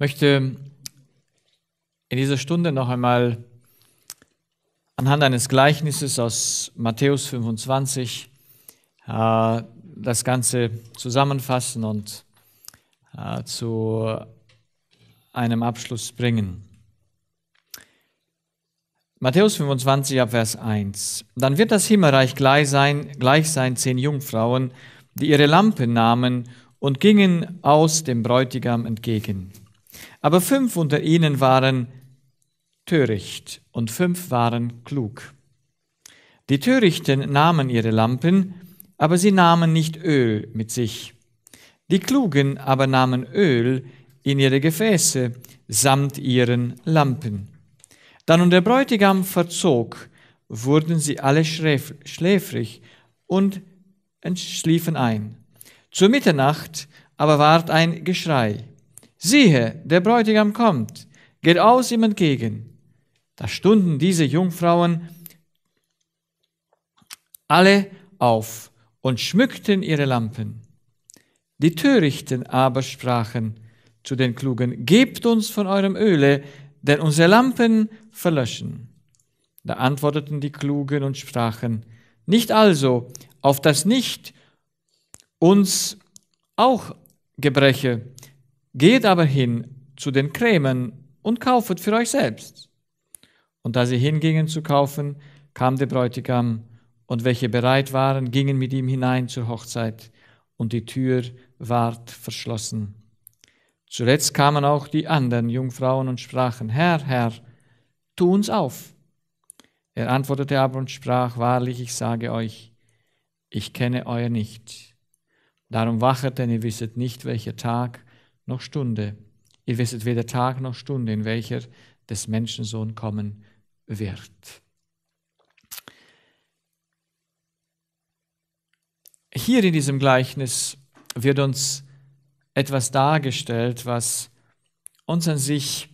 möchte in dieser Stunde noch einmal anhand eines Gleichnisses aus Matthäus 25 äh, das Ganze zusammenfassen und äh, zu einem Abschluss bringen. Matthäus 25 ab Vers 1. Dann wird das Himmelreich gleich sein, gleich sein zehn Jungfrauen, die ihre Lampe nahmen und gingen aus dem Bräutigam entgegen. Aber fünf unter ihnen waren töricht und fünf waren klug. Die Törichten nahmen ihre Lampen, aber sie nahmen nicht Öl mit sich. Die Klugen aber nahmen Öl in ihre Gefäße samt ihren Lampen. Da nun der Bräutigam verzog, wurden sie alle schläfrig und schliefen ein. Zur Mitternacht aber ward ein Geschrei siehe, der Bräutigam kommt, geht aus ihm entgegen. Da stunden diese Jungfrauen alle auf und schmückten ihre Lampen. Die Törichten aber sprachen zu den Klugen, Gebt uns von eurem Öle, denn unsere Lampen verlöschen. Da antworteten die Klugen und sprachen, Nicht also, auf das nicht uns auch Gebreche Geht aber hin zu den Krämen und kaufet für euch selbst. Und da sie hingingen zu kaufen, kam der Bräutigam, und welche bereit waren, gingen mit ihm hinein zur Hochzeit, und die Tür ward verschlossen. Zuletzt kamen auch die anderen Jungfrauen und sprachen, Herr, Herr, tu uns auf. Er antwortete aber und sprach, wahrlich, ich sage euch, ich kenne euer nicht. Darum wachet, denn ihr wisset nicht, welcher Tag noch Stunde. Ihr wisset weder Tag noch Stunde, in welcher des Menschensohn kommen wird. Hier in diesem Gleichnis wird uns etwas dargestellt, was uns an sich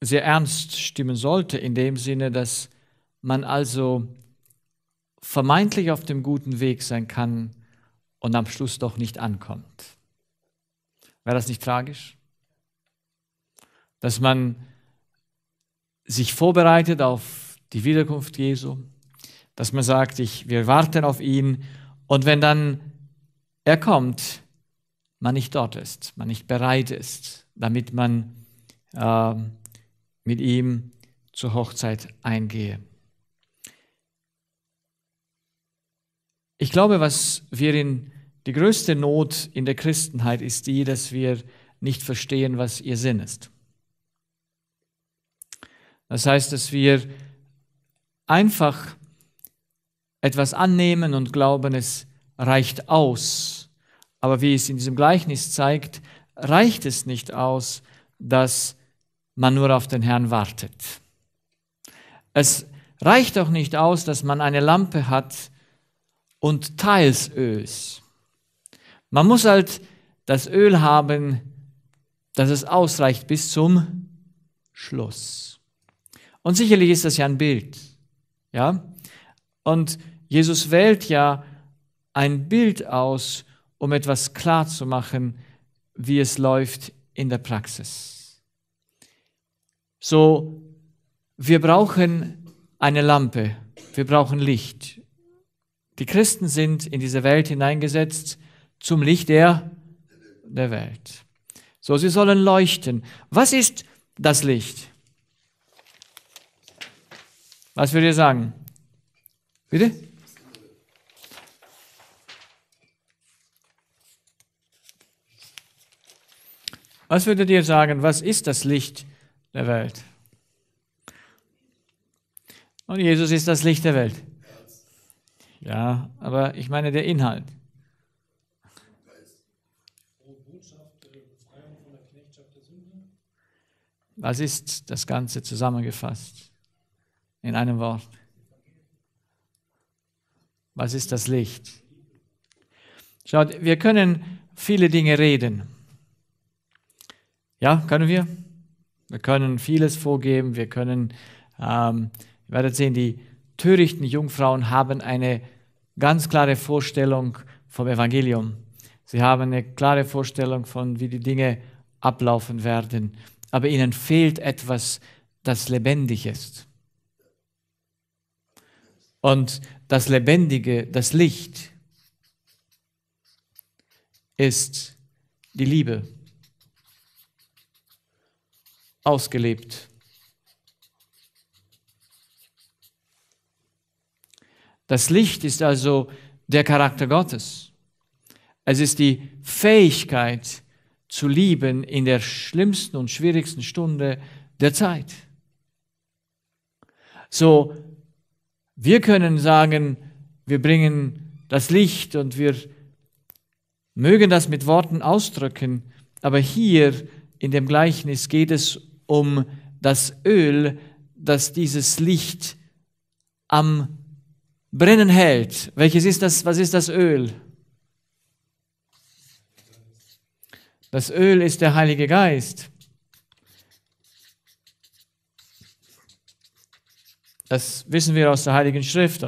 sehr ernst stimmen sollte, in dem Sinne, dass man also vermeintlich auf dem guten Weg sein kann, und am Schluss doch nicht ankommt. Wäre das nicht tragisch? Dass man sich vorbereitet auf die Wiederkunft Jesu, dass man sagt, ich, wir warten auf ihn und wenn dann er kommt, man nicht dort ist, man nicht bereit ist, damit man äh, mit ihm zur Hochzeit eingehe. Ich glaube, was wir in die größte Not in der Christenheit ist die, dass wir nicht verstehen, was ihr Sinn ist. Das heißt, dass wir einfach etwas annehmen und glauben, es reicht aus. Aber wie es in diesem Gleichnis zeigt, reicht es nicht aus, dass man nur auf den Herrn wartet. Es reicht auch nicht aus, dass man eine Lampe hat und teils Öls. Man muss halt das Öl haben, dass es ausreicht bis zum Schluss. Und sicherlich ist das ja ein Bild. Ja? Und Jesus wählt ja ein Bild aus, um etwas klarzumachen, wie es läuft in der Praxis. So, wir brauchen eine Lampe, wir brauchen Licht. Die Christen sind in diese Welt hineingesetzt zum Licht der, der Welt. So, sie sollen leuchten. Was ist das Licht? Was würdet ihr sagen? Bitte? Was würdet ihr sagen? Was ist das Licht der Welt? Und Jesus ist das Licht der Welt. Ja, aber ich meine der Inhalt. Was ist das Ganze zusammengefasst in einem Wort? Was ist das Licht? Schaut, wir können viele Dinge reden. Ja, können wir? Wir können vieles vorgeben. Wir können, ähm, ihr werdet sehen, die törichten Jungfrauen haben eine ganz klare Vorstellung vom Evangelium. Sie haben eine klare Vorstellung von, wie die Dinge ablaufen werden aber ihnen fehlt etwas, das lebendig ist. Und das Lebendige, das Licht, ist die Liebe, ausgelebt. Das Licht ist also der Charakter Gottes. Es ist die Fähigkeit, zu lieben in der schlimmsten und schwierigsten Stunde der Zeit. So, wir können sagen, wir bringen das Licht und wir mögen das mit Worten ausdrücken, aber hier in dem Gleichnis geht es um das Öl, das dieses Licht am Brennen hält. Welches ist das? Was ist das Öl? Das Öl ist der Heilige Geist. Das wissen wir aus der Heiligen Schrift.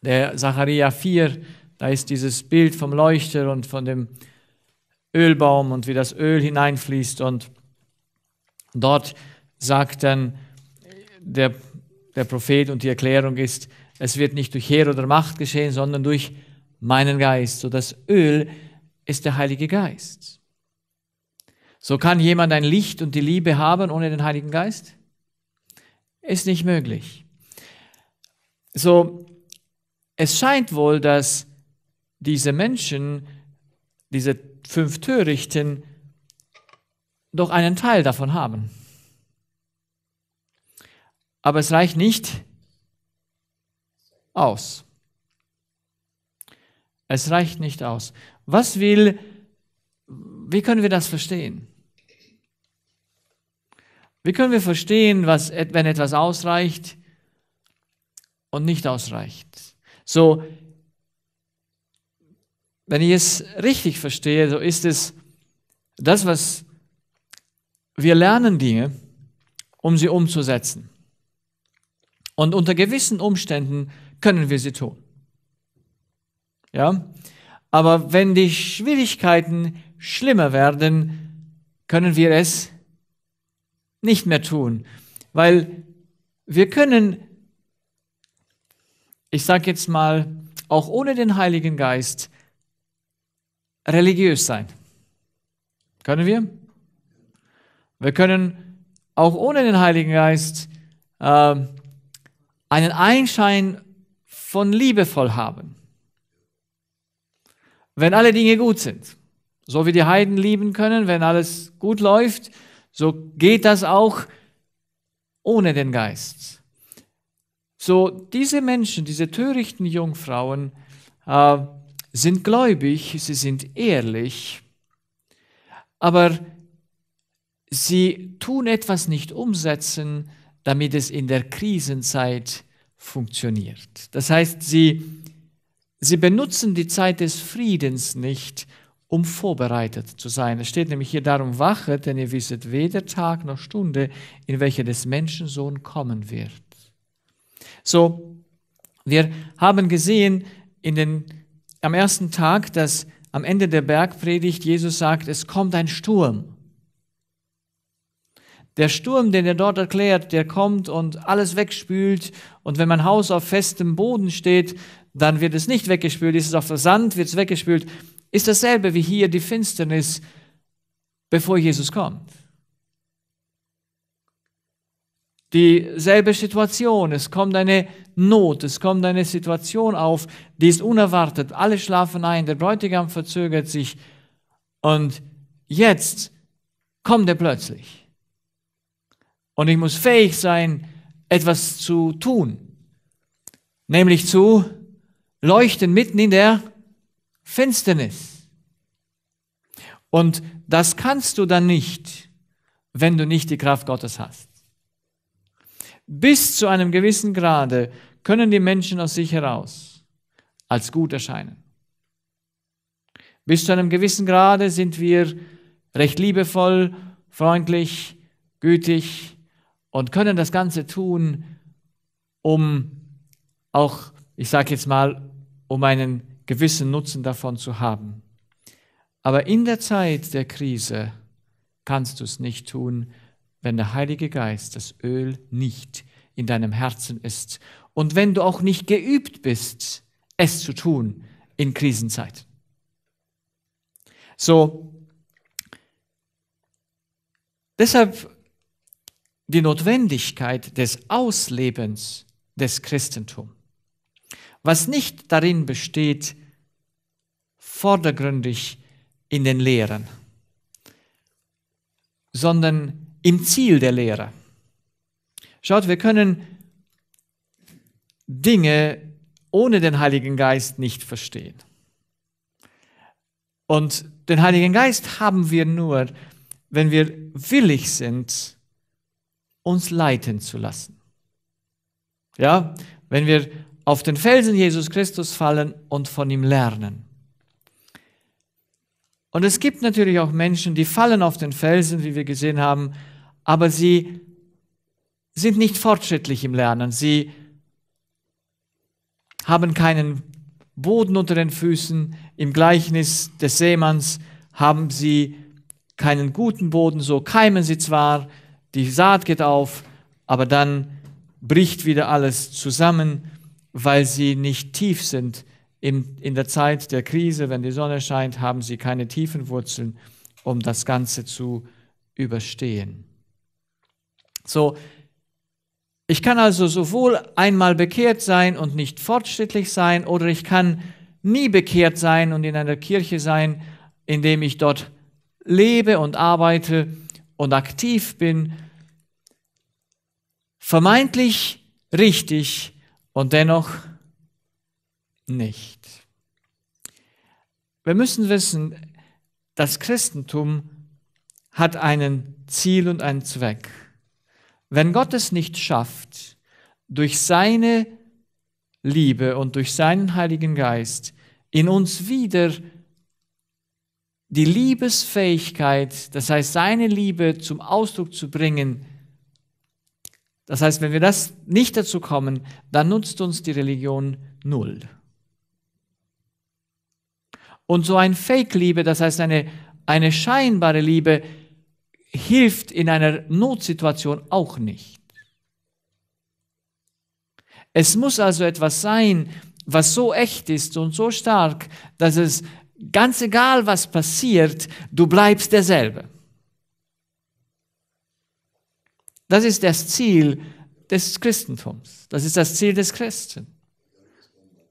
Der Zachariah 4, da ist dieses Bild vom Leuchter und von dem Ölbaum und wie das Öl hineinfließt. Und dort sagt dann der, der Prophet und die Erklärung ist, es wird nicht durch Heer oder Macht geschehen, sondern durch meinen Geist. So das Öl ist ist der Heilige Geist. So kann jemand ein Licht und die Liebe haben ohne den Heiligen Geist? Ist nicht möglich. So, es scheint wohl, dass diese Menschen, diese fünf Törichten, doch einen Teil davon haben. Aber es reicht nicht aus. Es reicht nicht aus. Was will, wie können wir das verstehen? Wie können wir verstehen, was, wenn etwas ausreicht und nicht ausreicht? So, wenn ich es richtig verstehe, so ist es das, was wir lernen Dinge, um sie umzusetzen. Und unter gewissen Umständen können wir sie tun. Ja? Aber wenn die Schwierigkeiten schlimmer werden, können wir es nicht mehr tun, weil wir können, ich sage jetzt mal, auch ohne den Heiligen Geist religiös sein. Können wir? Wir können auch ohne den Heiligen Geist äh, einen Einschein von liebevoll haben wenn alle Dinge gut sind. So wie die Heiden lieben können, wenn alles gut läuft, so geht das auch ohne den Geist. So, diese Menschen, diese törichten Jungfrauen äh, sind gläubig, sie sind ehrlich, aber sie tun etwas nicht umsetzen, damit es in der Krisenzeit funktioniert. Das heißt, sie Sie benutzen die Zeit des Friedens nicht, um vorbereitet zu sein. Es steht nämlich hier darum, wachet, denn ihr wisset weder Tag noch Stunde, in welcher des Menschensohn kommen wird. So, wir haben gesehen in den, am ersten Tag, dass am Ende der Bergpredigt Jesus sagt, es kommt ein Sturm. Der Sturm, den er dort erklärt, der kommt und alles wegspült. Und wenn mein Haus auf festem Boden steht, dann wird es nicht weggespült, ist es auf Versand, wird es weggespült. Ist dasselbe wie hier die Finsternis, bevor Jesus kommt. Dieselbe Situation, es kommt eine Not, es kommt eine Situation auf, die ist unerwartet, alle schlafen ein, der Bräutigam verzögert sich und jetzt kommt er plötzlich. Und ich muss fähig sein, etwas zu tun, nämlich zu leuchten mitten in der Finsternis. Und das kannst du dann nicht, wenn du nicht die Kraft Gottes hast. Bis zu einem gewissen Grade können die Menschen aus sich heraus als gut erscheinen. Bis zu einem gewissen Grade sind wir recht liebevoll, freundlich, gütig und können das Ganze tun, um auch, ich sage jetzt mal, um einen gewissen Nutzen davon zu haben. Aber in der Zeit der Krise kannst du es nicht tun, wenn der Heilige Geist das Öl nicht in deinem Herzen ist und wenn du auch nicht geübt bist, es zu tun in Krisenzeit. So, deshalb die Notwendigkeit des Auslebens des Christentums was nicht darin besteht, vordergründig in den Lehren, sondern im Ziel der Lehre. Schaut, wir können Dinge ohne den Heiligen Geist nicht verstehen. Und den Heiligen Geist haben wir nur, wenn wir willig sind, uns leiten zu lassen. Ja, wenn wir auf den Felsen Jesus Christus fallen und von ihm lernen. Und es gibt natürlich auch Menschen, die fallen auf den Felsen, wie wir gesehen haben, aber sie sind nicht fortschrittlich im Lernen. Sie haben keinen Boden unter den Füßen. Im Gleichnis des Seemanns haben sie keinen guten Boden, so keimen sie zwar, die Saat geht auf, aber dann bricht wieder alles zusammen weil sie nicht tief sind. In, in der Zeit der Krise, wenn die Sonne scheint, haben sie keine tiefen Wurzeln, um das Ganze zu überstehen. So, ich kann also sowohl einmal bekehrt sein und nicht fortschrittlich sein, oder ich kann nie bekehrt sein und in einer Kirche sein, in dem ich dort lebe und arbeite und aktiv bin, vermeintlich richtig, und dennoch nicht. Wir müssen wissen, das Christentum hat einen Ziel und einen Zweck. Wenn Gott es nicht schafft, durch seine Liebe und durch seinen Heiligen Geist in uns wieder die Liebesfähigkeit, das heißt seine Liebe zum Ausdruck zu bringen, das heißt, wenn wir das nicht dazu kommen, dann nutzt uns die Religion null. Und so ein Fake-Liebe, das heißt eine, eine scheinbare Liebe, hilft in einer Notsituation auch nicht. Es muss also etwas sein, was so echt ist und so stark, dass es ganz egal, was passiert, du bleibst derselbe. Das ist das Ziel des Christentums. Das ist das Ziel des Christen.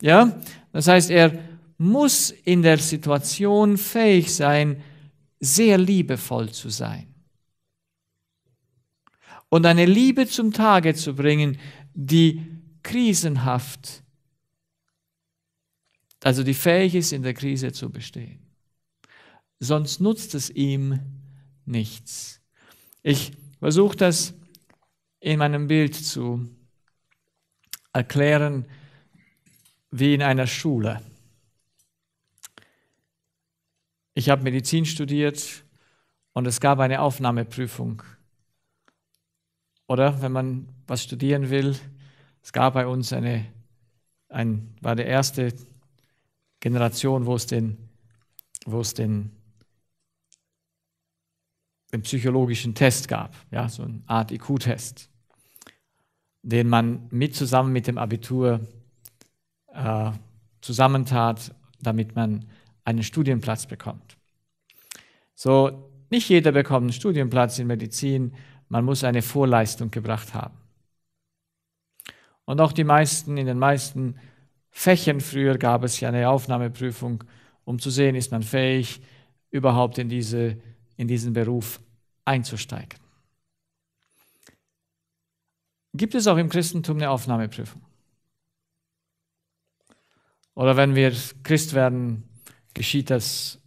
Ja? Das heißt, er muss in der Situation fähig sein, sehr liebevoll zu sein. Und eine Liebe zum Tage zu bringen, die krisenhaft, also die fähig ist, in der Krise zu bestehen. Sonst nutzt es ihm nichts. Ich versuche das in meinem Bild zu erklären wie in einer Schule. Ich habe Medizin studiert und es gab eine Aufnahmeprüfung. Oder wenn man was studieren will, es gab bei uns eine, ein, war die erste Generation, wo es den, wo es den, den psychologischen Test gab, ja, so eine Art IQ-Test den man mit zusammen mit dem Abitur äh, zusammentat, damit man einen Studienplatz bekommt. So, nicht jeder bekommt einen Studienplatz in Medizin, man muss eine Vorleistung gebracht haben. Und auch die meisten, in den meisten Fächern früher gab es ja eine Aufnahmeprüfung, um zu sehen, ist man fähig, überhaupt in, diese, in diesen Beruf einzusteigen gibt es auch im Christentum eine Aufnahmeprüfung. Oder wenn wir Christ werden, geschieht das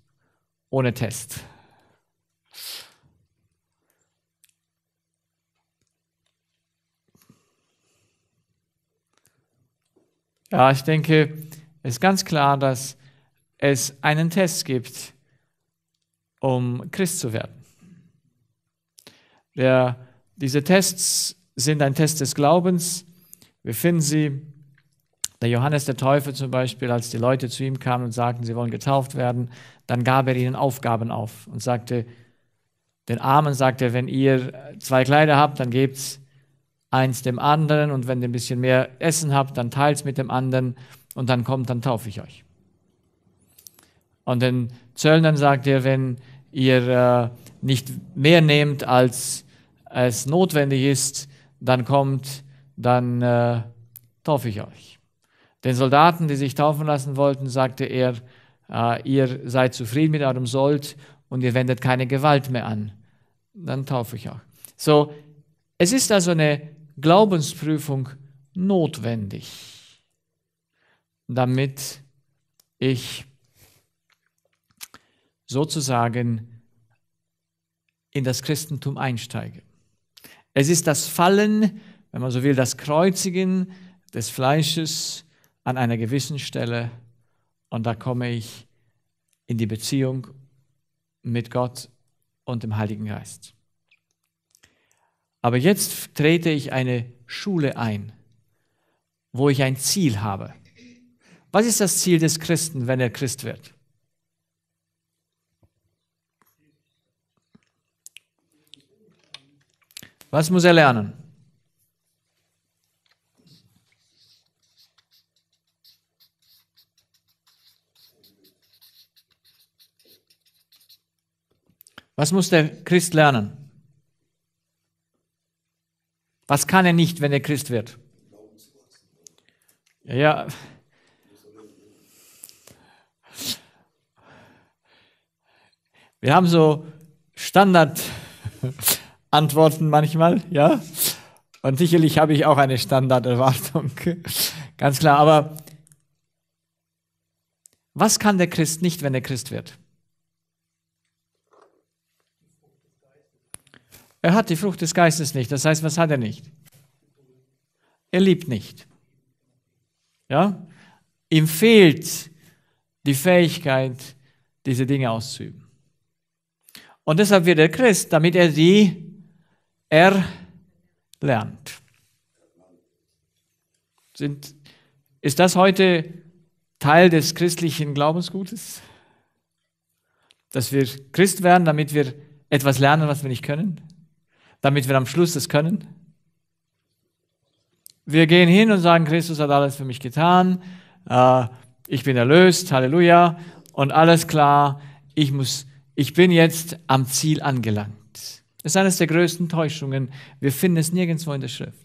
ohne Test. Ja, ich denke, es ist ganz klar, dass es einen Test gibt, um Christ zu werden. Der, diese Tests sind ein Test des Glaubens. Wir finden sie. Der Johannes der Täufer zum Beispiel, als die Leute zu ihm kamen und sagten, sie wollen getauft werden, dann gab er ihnen Aufgaben auf und sagte, den Armen sagt er, wenn ihr zwei Kleider habt, dann gebt's eins dem anderen und wenn ihr ein bisschen mehr Essen habt, dann teilt es mit dem anderen und dann kommt, dann taufe ich euch. Und den Zöllnern sagt er, wenn ihr äh, nicht mehr nehmt, als es notwendig ist, dann kommt, dann äh, taufe ich euch. Den Soldaten, die sich taufen lassen wollten, sagte er, äh, ihr seid zufrieden mit eurem Sold und ihr wendet keine Gewalt mehr an. Dann taufe ich auch. So, es ist also eine Glaubensprüfung notwendig, damit ich sozusagen in das Christentum einsteige. Es ist das Fallen, wenn man so will, das Kreuzigen des Fleisches an einer gewissen Stelle. Und da komme ich in die Beziehung mit Gott und dem Heiligen Geist. Aber jetzt trete ich eine Schule ein, wo ich ein Ziel habe. Was ist das Ziel des Christen, wenn er Christ wird? Was muss er lernen? Was muss der Christ lernen? Was kann er nicht, wenn er Christ wird? Ja. Wir haben so Standard Antworten manchmal, ja. Und sicherlich habe ich auch eine Standarderwartung. Ganz klar, aber was kann der Christ nicht, wenn er Christ wird? Er hat die Frucht des Geistes nicht. Das heißt, was hat er nicht? Er liebt nicht. Ja? Ihm fehlt die Fähigkeit, diese Dinge auszuüben. Und deshalb wird der Christ, damit er sie erlernt. Sind, ist das heute Teil des christlichen Glaubensgutes? Dass wir Christ werden, damit wir etwas lernen, was wir nicht können? Damit wir am Schluss das können? Wir gehen hin und sagen, Christus hat alles für mich getan, äh, ich bin erlöst, Halleluja, und alles klar, ich, muss, ich bin jetzt am Ziel angelangt. Das ist eines der größten Täuschungen. Wir finden es nirgendwo in der Schrift.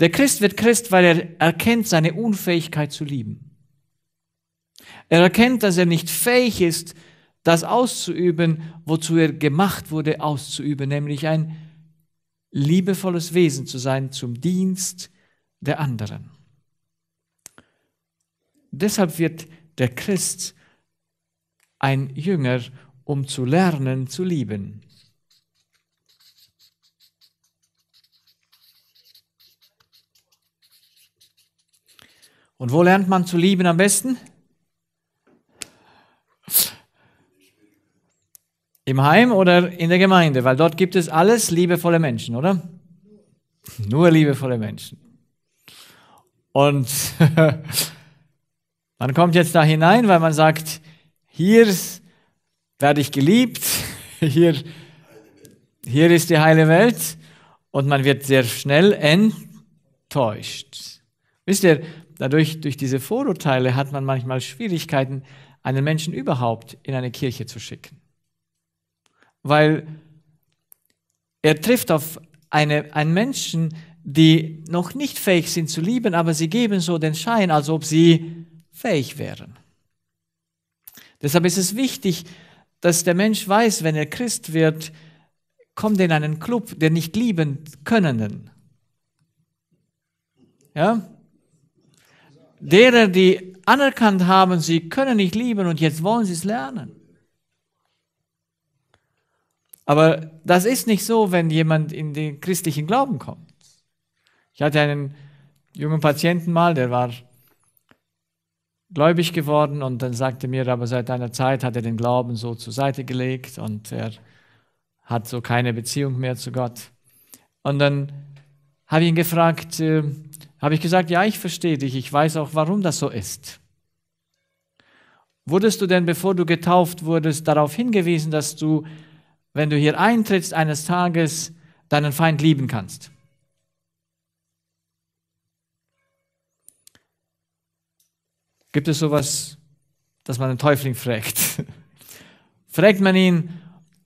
Der Christ wird Christ, weil er erkennt seine Unfähigkeit zu lieben. Er erkennt, dass er nicht fähig ist, das auszuüben, wozu er gemacht wurde, auszuüben, nämlich ein liebevolles Wesen zu sein zum Dienst der anderen. Deshalb wird der Christ ein Jünger um zu lernen zu lieben. Und wo lernt man zu lieben am besten? Im Heim oder in der Gemeinde? Weil dort gibt es alles liebevolle Menschen, oder? Nur liebevolle Menschen. Und man kommt jetzt da hinein, weil man sagt, hier ist werde ich geliebt, hier, hier ist die heile Welt und man wird sehr schnell enttäuscht. Wisst ihr, dadurch, durch diese Vorurteile hat man manchmal Schwierigkeiten, einen Menschen überhaupt in eine Kirche zu schicken. Weil er trifft auf eine, einen Menschen, die noch nicht fähig sind zu lieben, aber sie geben so den Schein, als ob sie fähig wären. Deshalb ist es wichtig, dass der Mensch weiß, wenn er Christ wird, kommt er in einen Club der nicht lieben Könnenden. Ja? Derer, die anerkannt haben, sie können nicht lieben und jetzt wollen sie es lernen. Aber das ist nicht so, wenn jemand in den christlichen Glauben kommt. Ich hatte einen jungen Patienten mal, der war gläubig geworden und dann sagte mir, aber seit einer Zeit hat er den Glauben so zur Seite gelegt und er hat so keine Beziehung mehr zu Gott. Und dann habe ich ihn gefragt, äh, habe ich gesagt, ja, ich verstehe dich, ich weiß auch, warum das so ist. Wurdest du denn, bevor du getauft wurdest, darauf hingewiesen, dass du, wenn du hier eintrittst, eines Tages deinen Feind lieben kannst? Gibt es sowas, dass man den Täufling fragt? fragt man ihn,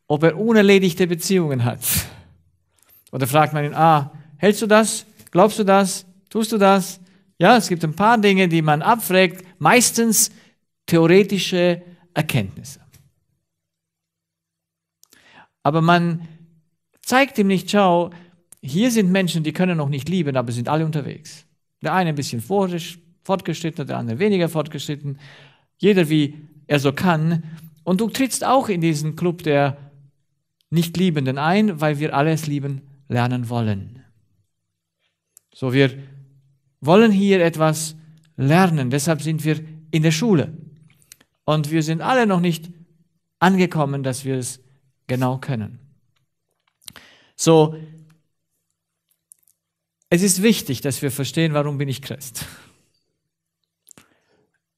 ob er unerledigte Beziehungen hat? Oder fragt man ihn, ah, hältst du das? Glaubst du das? Tust du das? Ja, es gibt ein paar Dinge, die man abfragt, meistens theoretische Erkenntnisse. Aber man zeigt ihm nicht, schau, hier sind Menschen, die können noch nicht lieben, aber sind alle unterwegs. Der eine ein bisschen vorsichtig, fortgeschritten, der andere weniger fortgeschritten. Jeder, wie er so kann. Und du trittst auch in diesen Club der Nichtliebenden ein, weil wir alles lieben lernen wollen. So, wir wollen hier etwas lernen. Deshalb sind wir in der Schule. Und wir sind alle noch nicht angekommen, dass wir es genau können. So, es ist wichtig, dass wir verstehen, warum bin ich Christ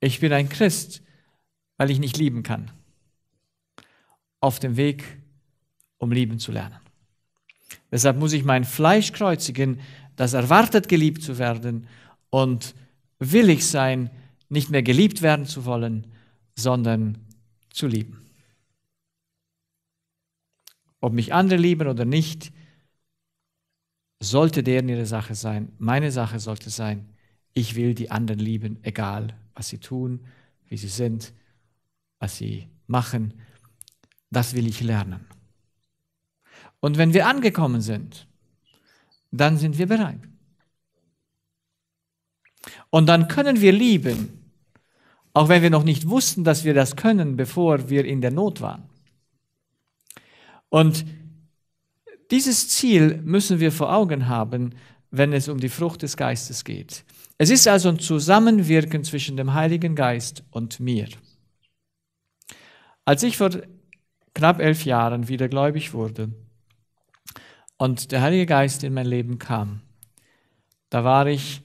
ich bin ein Christ, weil ich nicht lieben kann. Auf dem Weg, um lieben zu lernen. Deshalb muss ich mein Fleisch kreuzigen, das erwartet, geliebt zu werden und willig sein, nicht mehr geliebt werden zu wollen, sondern zu lieben. Ob mich andere lieben oder nicht, sollte deren ihre Sache sein. Meine Sache sollte sein, ich will die anderen lieben, egal was sie tun, wie sie sind, was sie machen. Das will ich lernen. Und wenn wir angekommen sind, dann sind wir bereit. Und dann können wir lieben, auch wenn wir noch nicht wussten, dass wir das können, bevor wir in der Not waren. Und dieses Ziel müssen wir vor Augen haben, wenn es um die Frucht des Geistes geht. Es ist also ein Zusammenwirken zwischen dem Heiligen Geist und mir. Als ich vor knapp elf Jahren wieder gläubig wurde und der Heilige Geist in mein Leben kam, da war ich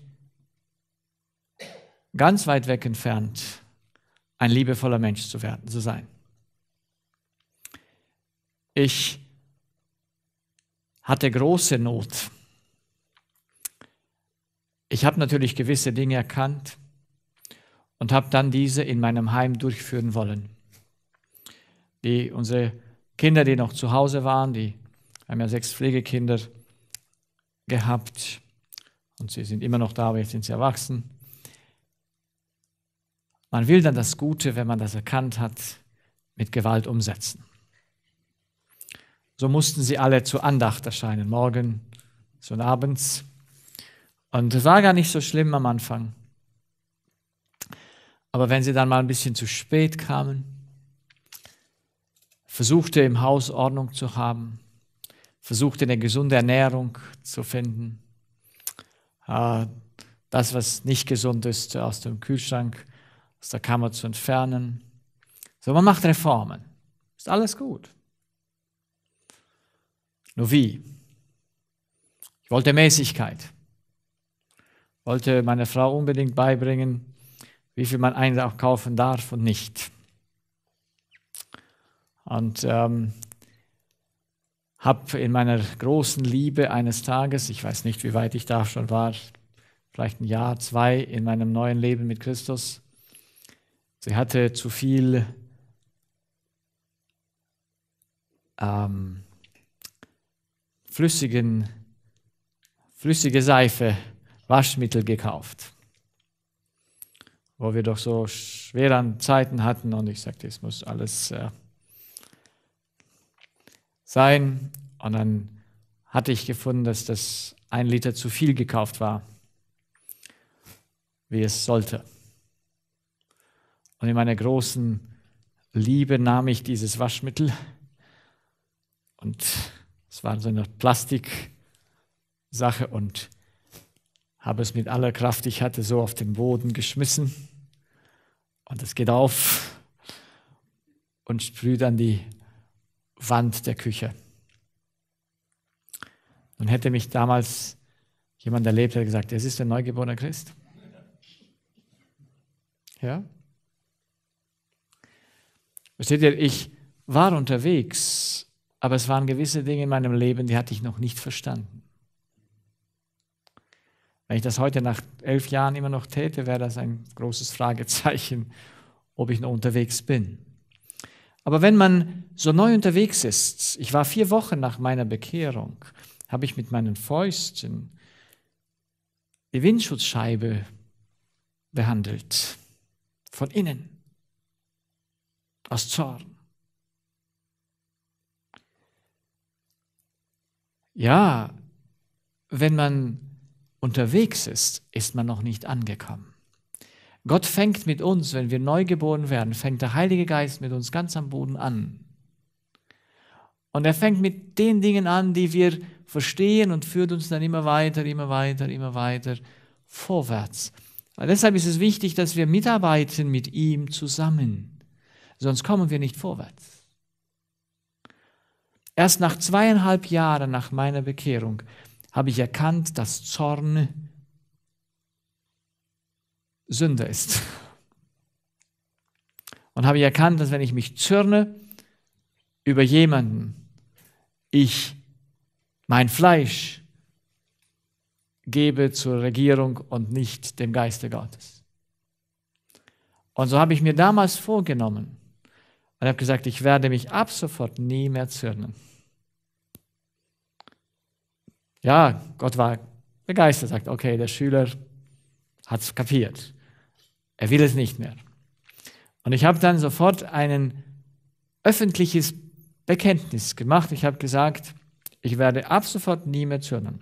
ganz weit weg entfernt, ein liebevoller Mensch zu werden, zu sein. Ich hatte große Not ich habe natürlich gewisse Dinge erkannt und habe dann diese in meinem Heim durchführen wollen. Die unsere Kinder, die noch zu Hause waren, die haben ja sechs Pflegekinder gehabt und sie sind immer noch da, aber jetzt sind sie erwachsen. Man will dann das Gute, wenn man das erkannt hat, mit Gewalt umsetzen. So mussten sie alle zur Andacht erscheinen, morgen und abends. Und es war gar nicht so schlimm am Anfang. Aber wenn sie dann mal ein bisschen zu spät kamen, versuchte im Haus Ordnung zu haben, versuchte eine gesunde Ernährung zu finden, äh, das, was nicht gesund ist, aus dem Kühlschrank, aus der Kammer zu entfernen. So, man macht Reformen. Ist alles gut. Nur wie? Ich wollte Mäßigkeit wollte meiner Frau unbedingt beibringen, wie viel man eigentlich auch kaufen darf und nicht. Und ähm, habe in meiner großen Liebe eines Tages, ich weiß nicht, wie weit ich da schon war, vielleicht ein Jahr, zwei in meinem neuen Leben mit Christus, sie hatte zu viel ähm, flüssigen, flüssige Seife Waschmittel gekauft, wo wir doch so schweren Zeiten hatten und ich sagte, es muss alles äh, sein. Und dann hatte ich gefunden, dass das ein Liter zu viel gekauft war, wie es sollte. Und in meiner großen Liebe nahm ich dieses Waschmittel und es war so eine Plastiksache und habe es mit aller Kraft, ich hatte, so auf den Boden geschmissen. Und es geht auf und sprüht an die Wand der Küche. Nun hätte mich damals jemand erlebt, der gesagt, es ist ein neugeborener Christ. Ja? Versteht ihr, ich war unterwegs, aber es waren gewisse Dinge in meinem Leben, die hatte ich noch nicht verstanden. Wenn ich das heute nach elf Jahren immer noch täte, wäre das ein großes Fragezeichen, ob ich noch unterwegs bin. Aber wenn man so neu unterwegs ist, ich war vier Wochen nach meiner Bekehrung, habe ich mit meinen Fäusten die Windschutzscheibe behandelt. Von innen. Aus Zorn. Ja, wenn man unterwegs ist, ist man noch nicht angekommen. Gott fängt mit uns, wenn wir neugeboren werden, fängt der Heilige Geist mit uns ganz am Boden an. Und er fängt mit den Dingen an, die wir verstehen und führt uns dann immer weiter, immer weiter, immer weiter vorwärts. Weil deshalb ist es wichtig, dass wir mitarbeiten mit ihm zusammen. Sonst kommen wir nicht vorwärts. Erst nach zweieinhalb Jahren nach meiner Bekehrung habe ich erkannt, dass Zorn Sünde ist. Und habe ich erkannt, dass wenn ich mich zürne über jemanden, ich mein Fleisch gebe zur Regierung und nicht dem Geiste Gottes. Und so habe ich mir damals vorgenommen und habe gesagt, ich werde mich ab sofort nie mehr zürnen. Ja, Gott war begeistert, sagt, okay, der Schüler hat es kapiert. Er will es nicht mehr. Und ich habe dann sofort ein öffentliches Bekenntnis gemacht. Ich habe gesagt, ich werde ab sofort nie mehr zürnen.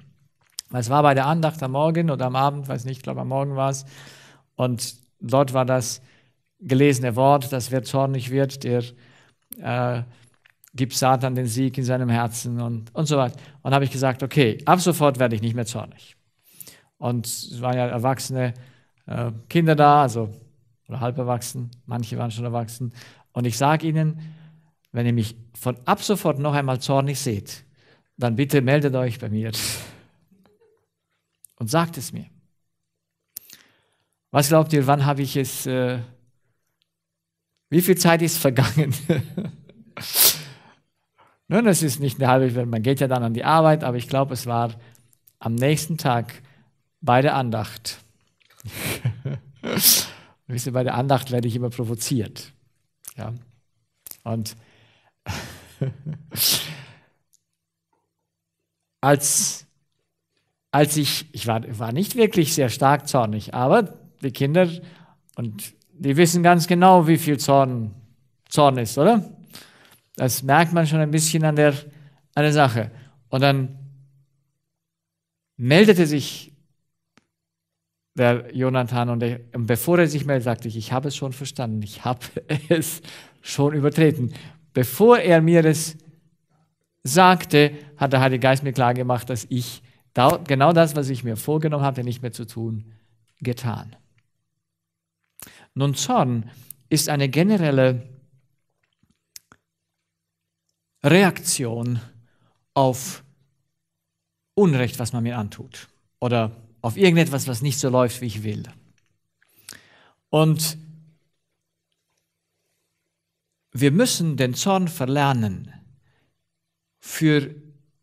Es war bei der Andacht am Morgen oder am Abend, weiß nicht, ich glaube am Morgen war es. Und dort war das gelesene Wort, dass wer zornig wird, der äh, gibt Satan den Sieg in seinem Herzen und, und so weiter. Und habe ich gesagt, okay, ab sofort werde ich nicht mehr zornig. Und es waren ja erwachsene äh, Kinder da, also oder halb erwachsen, manche waren schon erwachsen. Und ich sage ihnen, wenn ihr mich von ab sofort noch einmal zornig seht, dann bitte meldet euch bei mir und sagt es mir. Was glaubt ihr, wann habe ich es, äh, wie viel Zeit ist vergangen? Nun, es ist nicht eine halbe, man geht ja dann an die Arbeit, aber ich glaube, es war am nächsten Tag bei der Andacht. Wisst ihr, bei der Andacht werde ich immer provoziert. Ja? Und als, als ich, ich war, war nicht wirklich sehr stark zornig, aber die Kinder, und die wissen ganz genau, wie viel Zorn, Zorn ist, oder? Das merkt man schon ein bisschen an der, an der Sache. Und dann meldete sich der Jonathan und, der, und bevor er sich meldete, sagte ich, ich habe es schon verstanden, ich habe es schon übertreten. Bevor er mir das sagte, hat der Heilige Geist mir klar gemacht, dass ich da, genau das, was ich mir vorgenommen hatte, nicht mehr zu tun, getan. Nun, Zorn ist eine generelle Reaktion auf Unrecht, was man mir antut oder auf irgendetwas, was nicht so läuft, wie ich will. Und wir müssen den Zorn verlernen für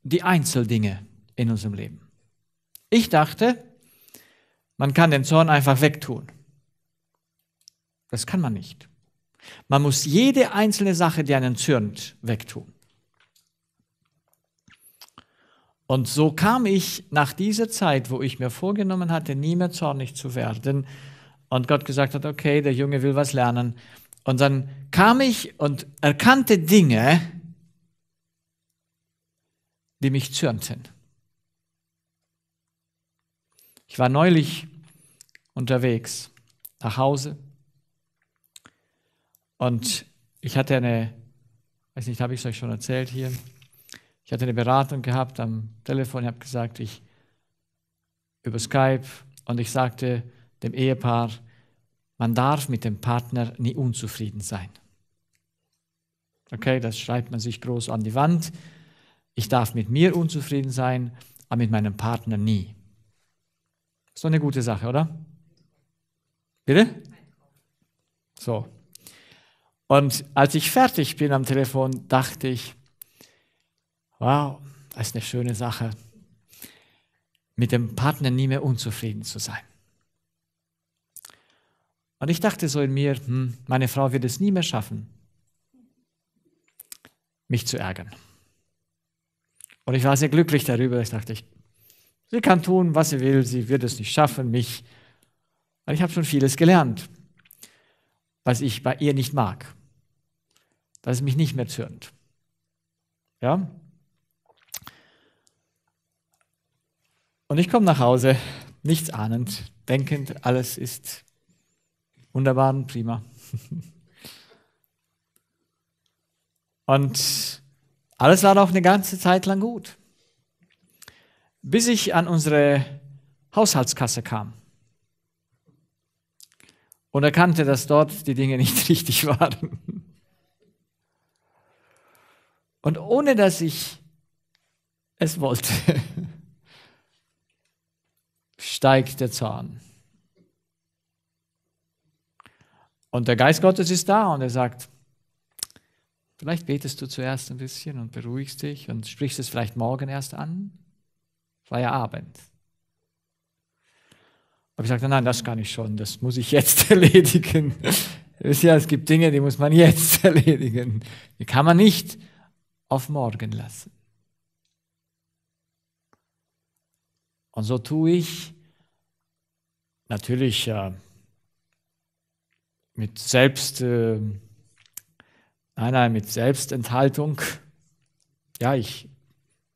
die Einzeldinge in unserem Leben. Ich dachte, man kann den Zorn einfach wegtun. Das kann man nicht. Man muss jede einzelne Sache, die einen zürnt, wegtun. Und so kam ich nach dieser Zeit, wo ich mir vorgenommen hatte, nie mehr zornig zu werden, und Gott gesagt hat, okay, der Junge will was lernen. Und dann kam ich und erkannte Dinge, die mich zürnten. Ich war neulich unterwegs nach Hause und ich hatte eine, weiß nicht, habe ich es euch schon erzählt hier, ich hatte eine Beratung gehabt am Telefon, ich habe gesagt, ich über Skype und ich sagte dem Ehepaar, man darf mit dem Partner nie unzufrieden sein. Okay, das schreibt man sich groß an die Wand. Ich darf mit mir unzufrieden sein, aber mit meinem Partner nie. So eine gute Sache, oder? Bitte? So. Und als ich fertig bin am Telefon, dachte ich, Wow, das ist eine schöne Sache, mit dem Partner nie mehr unzufrieden zu sein. Und ich dachte so in mir, hm, meine Frau wird es nie mehr schaffen, mich zu ärgern. Und ich war sehr glücklich darüber. Ich dachte, ich, sie kann tun, was sie will, sie wird es nicht schaffen, mich. Und ich habe schon vieles gelernt, was ich bei ihr nicht mag, dass es mich nicht mehr zürnt. Ja? Und ich komme nach Hause, nichts ahnend, denkend, alles ist wunderbar und prima. und alles war auch eine ganze Zeit lang gut, bis ich an unsere Haushaltskasse kam und erkannte, dass dort die Dinge nicht richtig waren. Und ohne dass ich es wollte, steigt der Zorn. Und der Geist Gottes ist da und er sagt, vielleicht betest du zuerst ein bisschen und beruhigst dich und sprichst es vielleicht morgen erst an. Feierabend. Aber ich sagte, nein, das kann ich schon, das muss ich jetzt erledigen. es gibt Dinge, die muss man jetzt erledigen. Die kann man nicht auf morgen lassen. Und so tue ich natürlich äh, mit Selbst, äh, nein, nein, mit Selbstenthaltung. Ja, ich,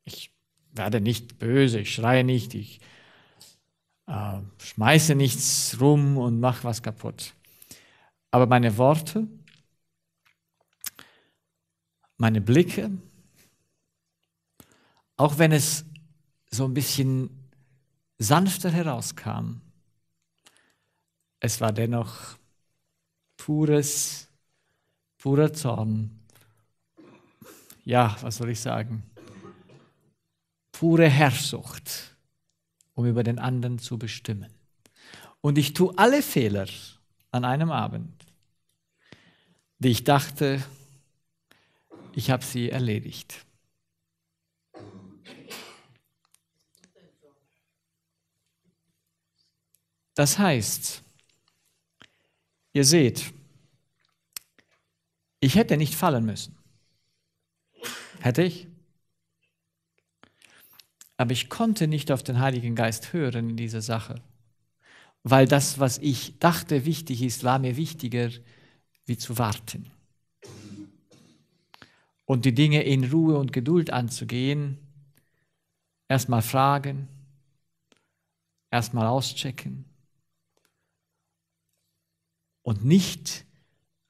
ich werde nicht böse, ich schreie nicht, ich äh, schmeiße nichts rum und mache was kaputt. Aber meine Worte, meine Blicke, auch wenn es so ein bisschen sanfter herauskam, es war dennoch pures, purer Zorn. Ja, was soll ich sagen? Pure Herrsucht, um über den anderen zu bestimmen. Und ich tue alle Fehler an einem Abend, die ich dachte, ich habe sie erledigt. Das heißt, Ihr seht, ich hätte nicht fallen müssen. Hätte ich? Aber ich konnte nicht auf den Heiligen Geist hören in dieser Sache, weil das, was ich dachte wichtig ist, war mir wichtiger, wie zu warten. Und die Dinge in Ruhe und Geduld anzugehen, erstmal fragen, erstmal auschecken, und nicht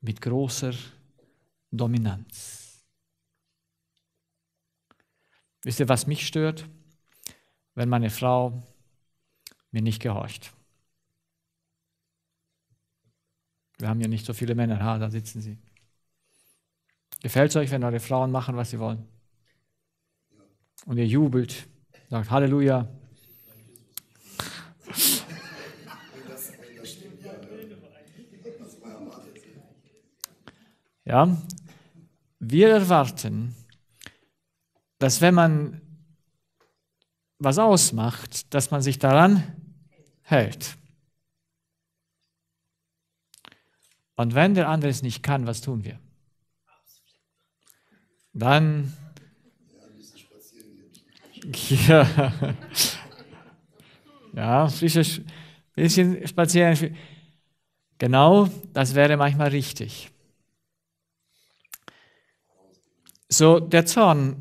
mit großer Dominanz. Wisst ihr, was mich stört? Wenn meine Frau mir nicht gehorcht. Wir haben ja nicht so viele Männer, ha, da sitzen sie. Gefällt es euch, wenn eure Frauen machen, was sie wollen? Und ihr jubelt, sagt Halleluja, Ja? Wir erwarten, dass wenn man was ausmacht, dass man sich daran hält. Und wenn der andere es nicht kann, was tun wir? Dann. Ja, ja ein bisschen spazieren. Genau, das wäre manchmal richtig. So, der Zorn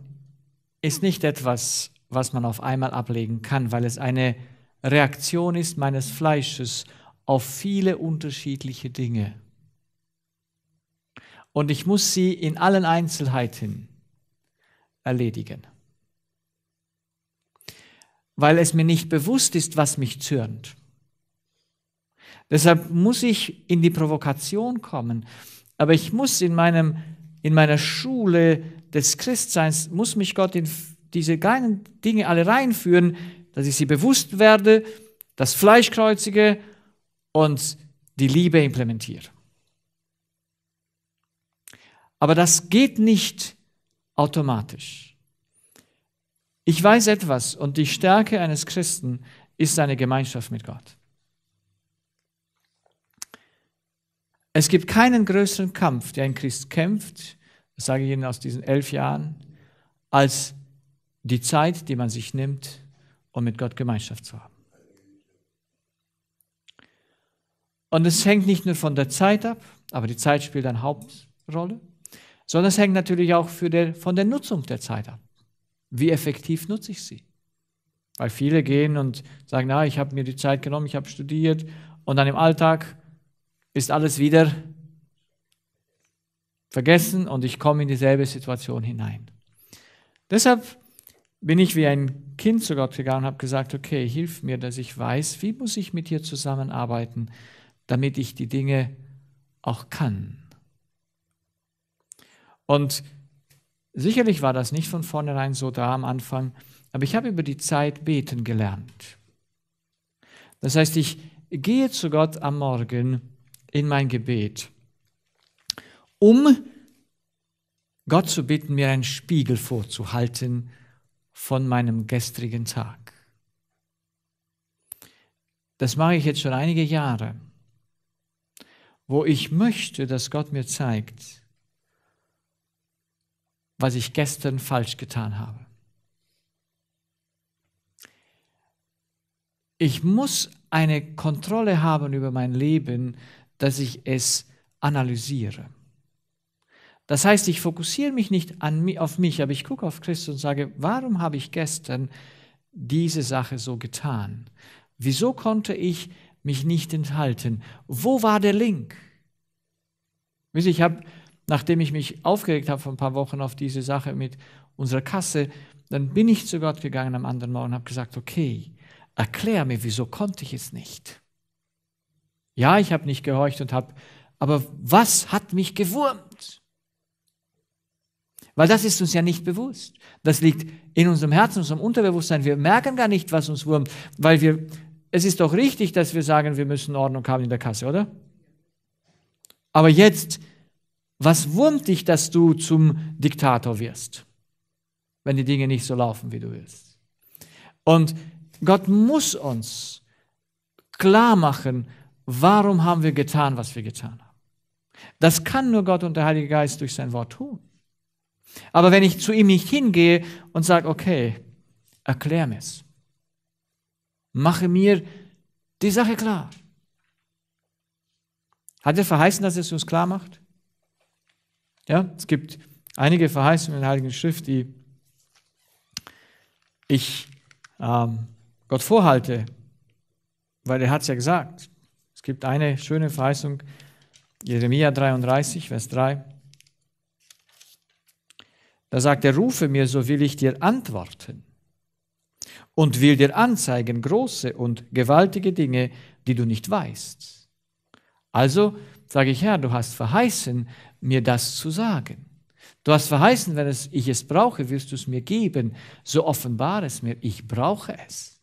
ist nicht etwas, was man auf einmal ablegen kann, weil es eine Reaktion ist meines Fleisches auf viele unterschiedliche Dinge. Und ich muss sie in allen Einzelheiten erledigen, weil es mir nicht bewusst ist, was mich zürnt. Deshalb muss ich in die Provokation kommen, aber ich muss in, meinem, in meiner Schule des Christseins muss mich Gott in diese kleinen Dinge alle reinführen, dass ich sie bewusst werde, das Fleisch kreuzige und die Liebe implementiere. Aber das geht nicht automatisch. Ich weiß etwas und die Stärke eines Christen ist seine Gemeinschaft mit Gott. Es gibt keinen größeren Kampf, der ein Christ kämpft, das sage ich Ihnen aus diesen elf Jahren, als die Zeit, die man sich nimmt, um mit Gott Gemeinschaft zu haben. Und es hängt nicht nur von der Zeit ab, aber die Zeit spielt eine Hauptrolle, sondern es hängt natürlich auch der, von der Nutzung der Zeit ab. Wie effektiv nutze ich sie? Weil viele gehen und sagen, na, ich habe mir die Zeit genommen, ich habe studiert und dann im Alltag ist alles wieder vergessen und ich komme in dieselbe Situation hinein. Deshalb bin ich wie ein Kind zu Gott gegangen und habe gesagt, okay, hilf mir, dass ich weiß, wie muss ich mit dir zusammenarbeiten, damit ich die Dinge auch kann. Und sicherlich war das nicht von vornherein so da am Anfang, aber ich habe über die Zeit beten gelernt. Das heißt, ich gehe zu Gott am Morgen in mein Gebet um Gott zu bitten, mir einen Spiegel vorzuhalten von meinem gestrigen Tag. Das mache ich jetzt schon einige Jahre, wo ich möchte, dass Gott mir zeigt, was ich gestern falsch getan habe. Ich muss eine Kontrolle haben über mein Leben, dass ich es analysiere. Das heißt, ich fokussiere mich nicht an, auf mich, aber ich gucke auf Christus und sage, warum habe ich gestern diese Sache so getan? Wieso konnte ich mich nicht enthalten? Wo war der Link? Wisst ihr, ich habe, nachdem ich mich aufgeregt habe vor ein paar Wochen auf diese Sache mit unserer Kasse, dann bin ich zu Gott gegangen am anderen Morgen und habe gesagt, okay, erklär mir, wieso konnte ich es nicht? Ja, ich habe nicht gehorcht und habe, aber was hat mich gewurmt? Weil das ist uns ja nicht bewusst. Das liegt in unserem Herzen, unserem Unterbewusstsein. Wir merken gar nicht, was uns wurmt, weil wir, es ist doch richtig, dass wir sagen, wir müssen Ordnung haben in der Kasse, oder? Aber jetzt, was wurmt dich, dass du zum Diktator wirst, wenn die Dinge nicht so laufen, wie du willst? Und Gott muss uns klar machen, warum haben wir getan, was wir getan haben. Das kann nur Gott und der Heilige Geist durch sein Wort tun. Aber wenn ich zu ihm nicht hingehe und sage, okay, erklär mir es. mache mir die Sache klar. Hat er verheißen, dass er es uns klar macht? Ja, es gibt einige Verheißungen in der Heiligen Schrift, die ich ähm, Gott vorhalte, weil er hat es ja gesagt. Es gibt eine schöne Verheißung, Jeremia 33, Vers 3. Da sagt er, rufe mir, so will ich dir antworten und will dir anzeigen große und gewaltige Dinge, die du nicht weißt. Also sage ich, Herr, du hast verheißen, mir das zu sagen. Du hast verheißen, wenn es, ich es brauche, wirst du es mir geben. So offenbar es mir, ich brauche es.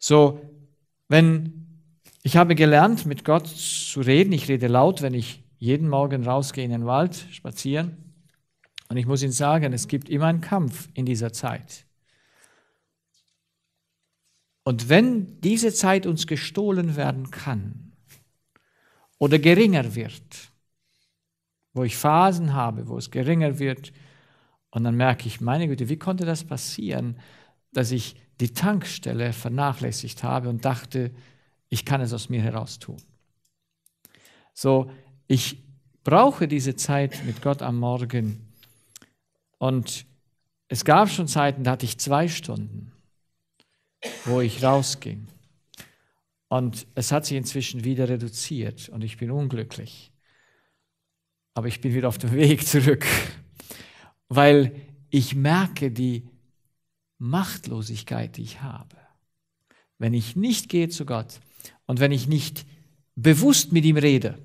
So, wenn ich habe gelernt, mit Gott zu reden, ich rede laut, wenn ich jeden Morgen rausgehe in den Wald, spazieren. Und ich muss Ihnen sagen, es gibt immer einen Kampf in dieser Zeit. Und wenn diese Zeit uns gestohlen werden kann oder geringer wird, wo ich Phasen habe, wo es geringer wird, und dann merke ich, meine Güte, wie konnte das passieren, dass ich die Tankstelle vernachlässigt habe und dachte, ich kann es aus mir heraus tun. So, ich brauche diese Zeit mit Gott am Morgen. Und es gab schon Zeiten, da hatte ich zwei Stunden, wo ich rausging. Und es hat sich inzwischen wieder reduziert und ich bin unglücklich. Aber ich bin wieder auf dem Weg zurück, weil ich merke die Machtlosigkeit, die ich habe. Wenn ich nicht gehe zu Gott und wenn ich nicht bewusst mit ihm rede,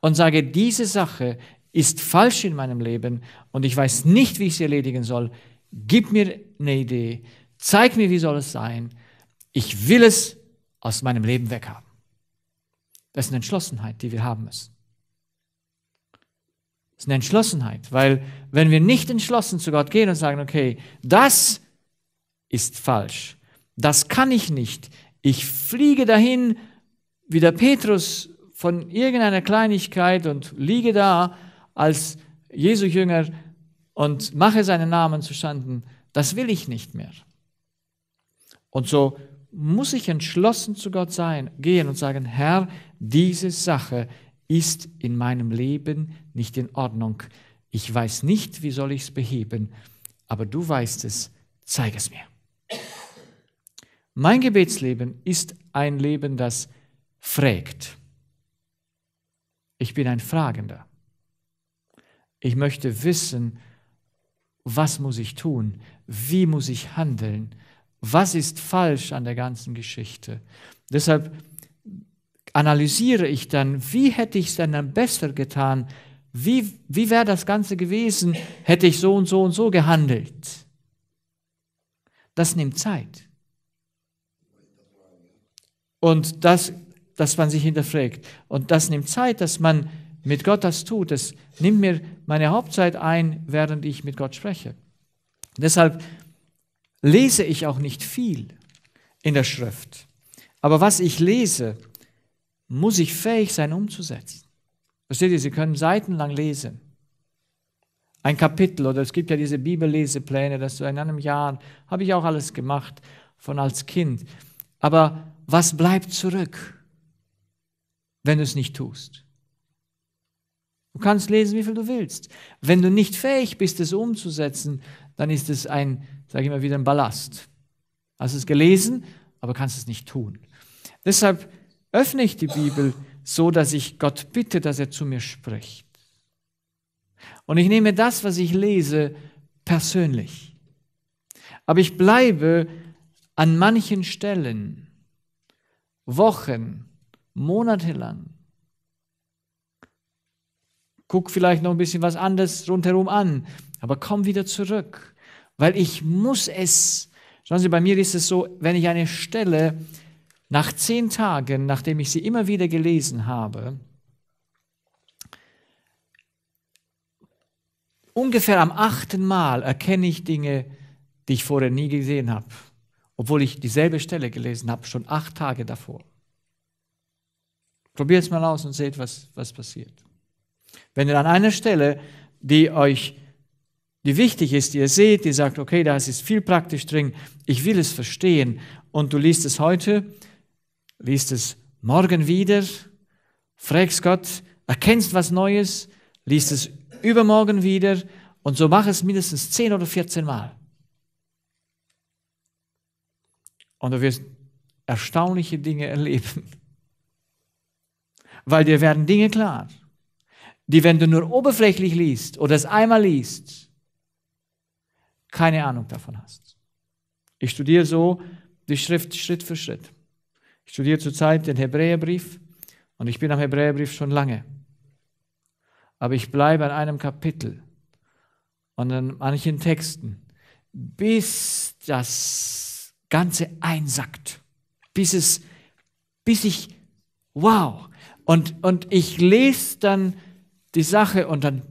und sage, diese Sache ist falsch in meinem Leben und ich weiß nicht, wie ich sie erledigen soll, gib mir eine Idee, zeig mir, wie soll es sein. Ich will es aus meinem Leben weghaben. Das ist eine Entschlossenheit, die wir haben müssen. Das ist eine Entschlossenheit, weil wenn wir nicht entschlossen zu Gott gehen und sagen, okay, das ist falsch, das kann ich nicht, ich fliege dahin, wie der Petrus von irgendeiner Kleinigkeit und liege da als Jesu Jünger und mache seinen Namen zustande, das will ich nicht mehr. Und so muss ich entschlossen zu Gott sein, gehen und sagen, Herr, diese Sache ist in meinem Leben nicht in Ordnung. Ich weiß nicht, wie soll ich es beheben, aber du weißt es, zeig es mir. Mein Gebetsleben ist ein Leben, das fragt. Ich bin ein Fragender. Ich möchte wissen, was muss ich tun? Wie muss ich handeln? Was ist falsch an der ganzen Geschichte? Deshalb analysiere ich dann, wie hätte ich es denn dann besser getan? Wie, wie wäre das Ganze gewesen, hätte ich so und so und so gehandelt? Das nimmt Zeit. Und das dass man sich hinterfragt. Und das nimmt Zeit, dass man mit Gott das tut. Das nimmt mir meine Hauptzeit ein, während ich mit Gott spreche. Deshalb lese ich auch nicht viel in der Schrift. Aber was ich lese, muss ich fähig sein umzusetzen. Versteht ihr, Sie können seitenlang lesen. Ein Kapitel oder es gibt ja diese Bibellesepläne, dass du in einem Jahr, habe ich auch alles gemacht von als Kind. Aber was bleibt zurück? wenn du es nicht tust. Du kannst lesen, wie viel du willst. Wenn du nicht fähig bist, es umzusetzen, dann ist es ein, sage ich mal wieder, ein Ballast. Hast es gelesen, aber kannst es nicht tun. Deshalb öffne ich die Bibel so, dass ich Gott bitte, dass er zu mir spricht. Und ich nehme das, was ich lese, persönlich. Aber ich bleibe an manchen Stellen Wochen, monatelang. Guck vielleicht noch ein bisschen was anderes rundherum an, aber komm wieder zurück, weil ich muss es. Schauen Sie, bei mir ist es so, wenn ich eine Stelle nach zehn Tagen, nachdem ich sie immer wieder gelesen habe, ungefähr am achten Mal erkenne ich Dinge, die ich vorher nie gesehen habe, obwohl ich dieselbe Stelle gelesen habe, schon acht Tage davor. Probiert es mal aus und seht, was, was passiert. Wenn ihr an einer Stelle, die euch, die wichtig ist, die ihr seht, die sagt, okay, da ist viel praktisch drin, ich will es verstehen, und du liest es heute, liest es morgen wieder, fragst Gott, erkennst was Neues, liest es übermorgen wieder und so mach es mindestens 10 oder 14 Mal. Und du wirst erstaunliche Dinge erleben weil dir werden Dinge klar, die, wenn du nur oberflächlich liest oder es einmal liest, keine Ahnung davon hast. Ich studiere so die Schrift Schritt für Schritt. Ich studiere zurzeit den Hebräerbrief und ich bin am Hebräerbrief schon lange. Aber ich bleibe an einem Kapitel und an manchen Texten, bis das Ganze einsackt, bis, es, bis ich wow. Und, und ich lese dann die Sache und dann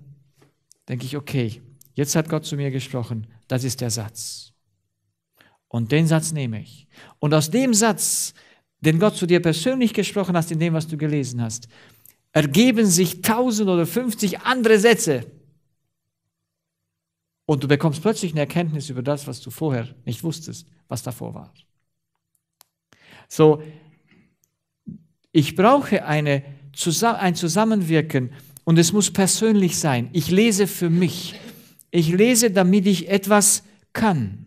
denke ich, okay, jetzt hat Gott zu mir gesprochen, das ist der Satz. Und den Satz nehme ich. Und aus dem Satz, den Gott zu dir persönlich gesprochen hat, in dem, was du gelesen hast, ergeben sich tausend oder fünfzig andere Sätze. Und du bekommst plötzlich eine Erkenntnis über das, was du vorher nicht wusstest, was davor war. So, ich brauche eine, ein Zusammenwirken und es muss persönlich sein. Ich lese für mich. Ich lese, damit ich etwas kann.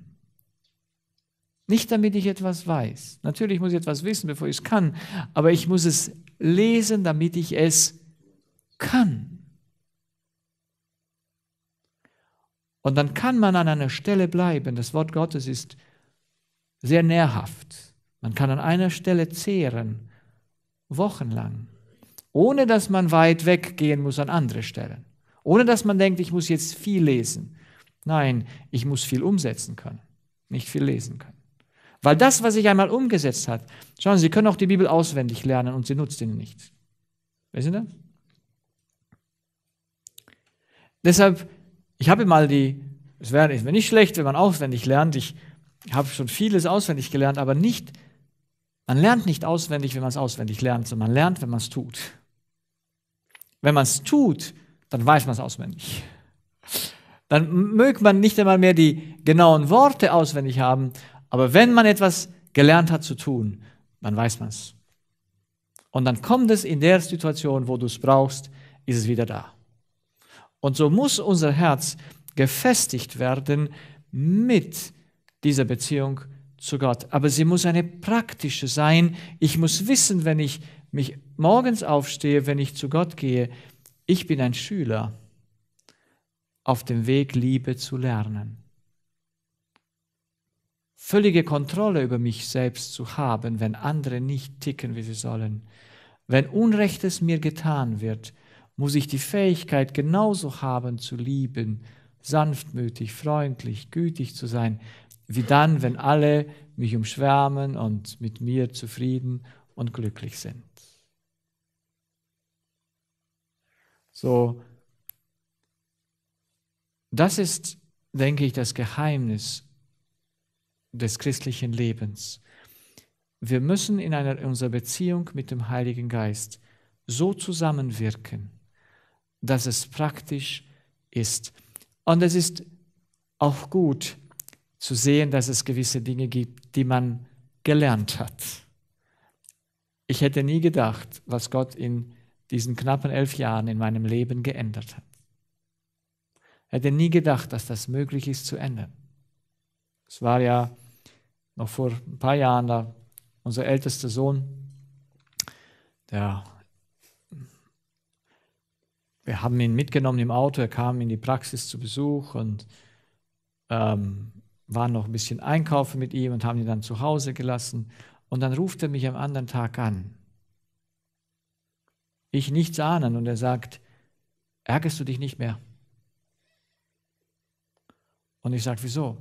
Nicht damit ich etwas weiß. Natürlich muss ich etwas wissen, bevor ich es kann, aber ich muss es lesen, damit ich es kann. Und dann kann man an einer Stelle bleiben. Das Wort Gottes ist sehr nährhaft. Man kann an einer Stelle zehren wochenlang, ohne dass man weit weggehen muss an andere Stellen, ohne dass man denkt, ich muss jetzt viel lesen. Nein, ich muss viel umsetzen können, nicht viel lesen können. Weil das, was ich einmal umgesetzt hat, schauen Sie, Sie können auch die Bibel auswendig lernen und sie nutzt Ihnen nichts. Wissen Sie das? Deshalb, ich habe mal die, es wäre nicht schlecht, wenn man auswendig lernt, ich habe schon vieles auswendig gelernt, aber nicht man lernt nicht auswendig, wenn man es auswendig lernt, sondern man lernt, wenn man es tut. Wenn man es tut, dann weiß man es auswendig. Dann mögt man nicht einmal mehr die genauen Worte auswendig haben, aber wenn man etwas gelernt hat zu tun, dann weiß man es. Und dann kommt es in der Situation, wo du es brauchst, ist es wieder da. Und so muss unser Herz gefestigt werden mit dieser Beziehung zu Gott. Aber sie muss eine praktische sein. Ich muss wissen, wenn ich mich morgens aufstehe, wenn ich zu Gott gehe, ich bin ein Schüler auf dem Weg, Liebe zu lernen. Völlige Kontrolle über mich selbst zu haben, wenn andere nicht ticken, wie sie sollen. Wenn Unrechtes mir getan wird, muss ich die Fähigkeit genauso haben zu lieben, sanftmütig, freundlich, gütig zu sein, wie dann, wenn alle mich umschwärmen und mit mir zufrieden und glücklich sind. So, das ist, denke ich, das Geheimnis des christlichen Lebens. Wir müssen in einer, unserer Beziehung mit dem Heiligen Geist so zusammenwirken, dass es praktisch ist. Und es ist auch gut, zu sehen, dass es gewisse Dinge gibt, die man gelernt hat. Ich hätte nie gedacht, was Gott in diesen knappen elf Jahren in meinem Leben geändert hat. Ich hätte nie gedacht, dass das möglich ist zu ändern. Es war ja noch vor ein paar Jahren da, unser ältester Sohn, der, wir haben ihn mitgenommen im Auto, er kam in die Praxis zu Besuch und ähm, waren noch ein bisschen einkaufen mit ihm und haben ihn dann zu Hause gelassen. Und dann ruft er mich am anderen Tag an. Ich nichts ahnen und er sagt, ärgerst du dich nicht mehr? Und ich sage, wieso?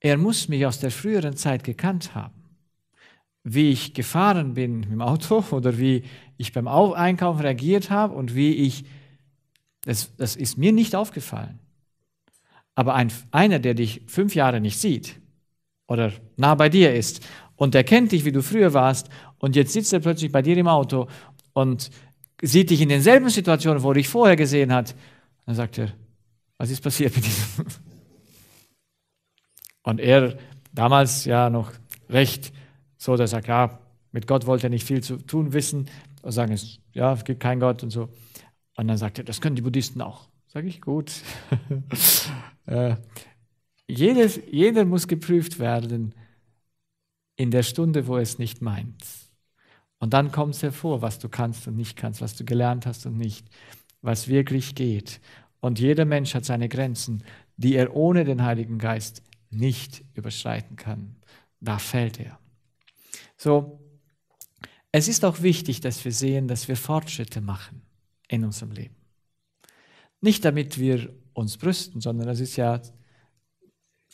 Er muss mich aus der früheren Zeit gekannt haben. Wie ich gefahren bin im Auto oder wie ich beim Einkaufen reagiert habe und wie ich, das, das ist mir nicht aufgefallen. Aber ein, einer, der dich fünf Jahre nicht sieht oder nah bei dir ist und der kennt dich, wie du früher warst und jetzt sitzt er plötzlich bei dir im Auto und sieht dich in denselben Situationen, wo er dich vorher gesehen hat, dann sagt er, was ist passiert mit diesem? Und er damals ja noch recht so, dass er sagt, ja, mit Gott wollte er nicht viel zu tun wissen und sagen, es, ja, es gibt keinen Gott und so. Und dann sagt er, das können die Buddhisten auch. Sag ich, gut. Äh, jeder muss geprüft werden in der Stunde, wo er es nicht meint. Und dann kommt es hervor, was du kannst und nicht kannst, was du gelernt hast und nicht, was wirklich geht. Und jeder Mensch hat seine Grenzen, die er ohne den Heiligen Geist nicht überschreiten kann. Da fällt er. So, es ist auch wichtig, dass wir sehen, dass wir Fortschritte machen in unserem Leben. Nicht damit wir uns brüsten, sondern das ist ja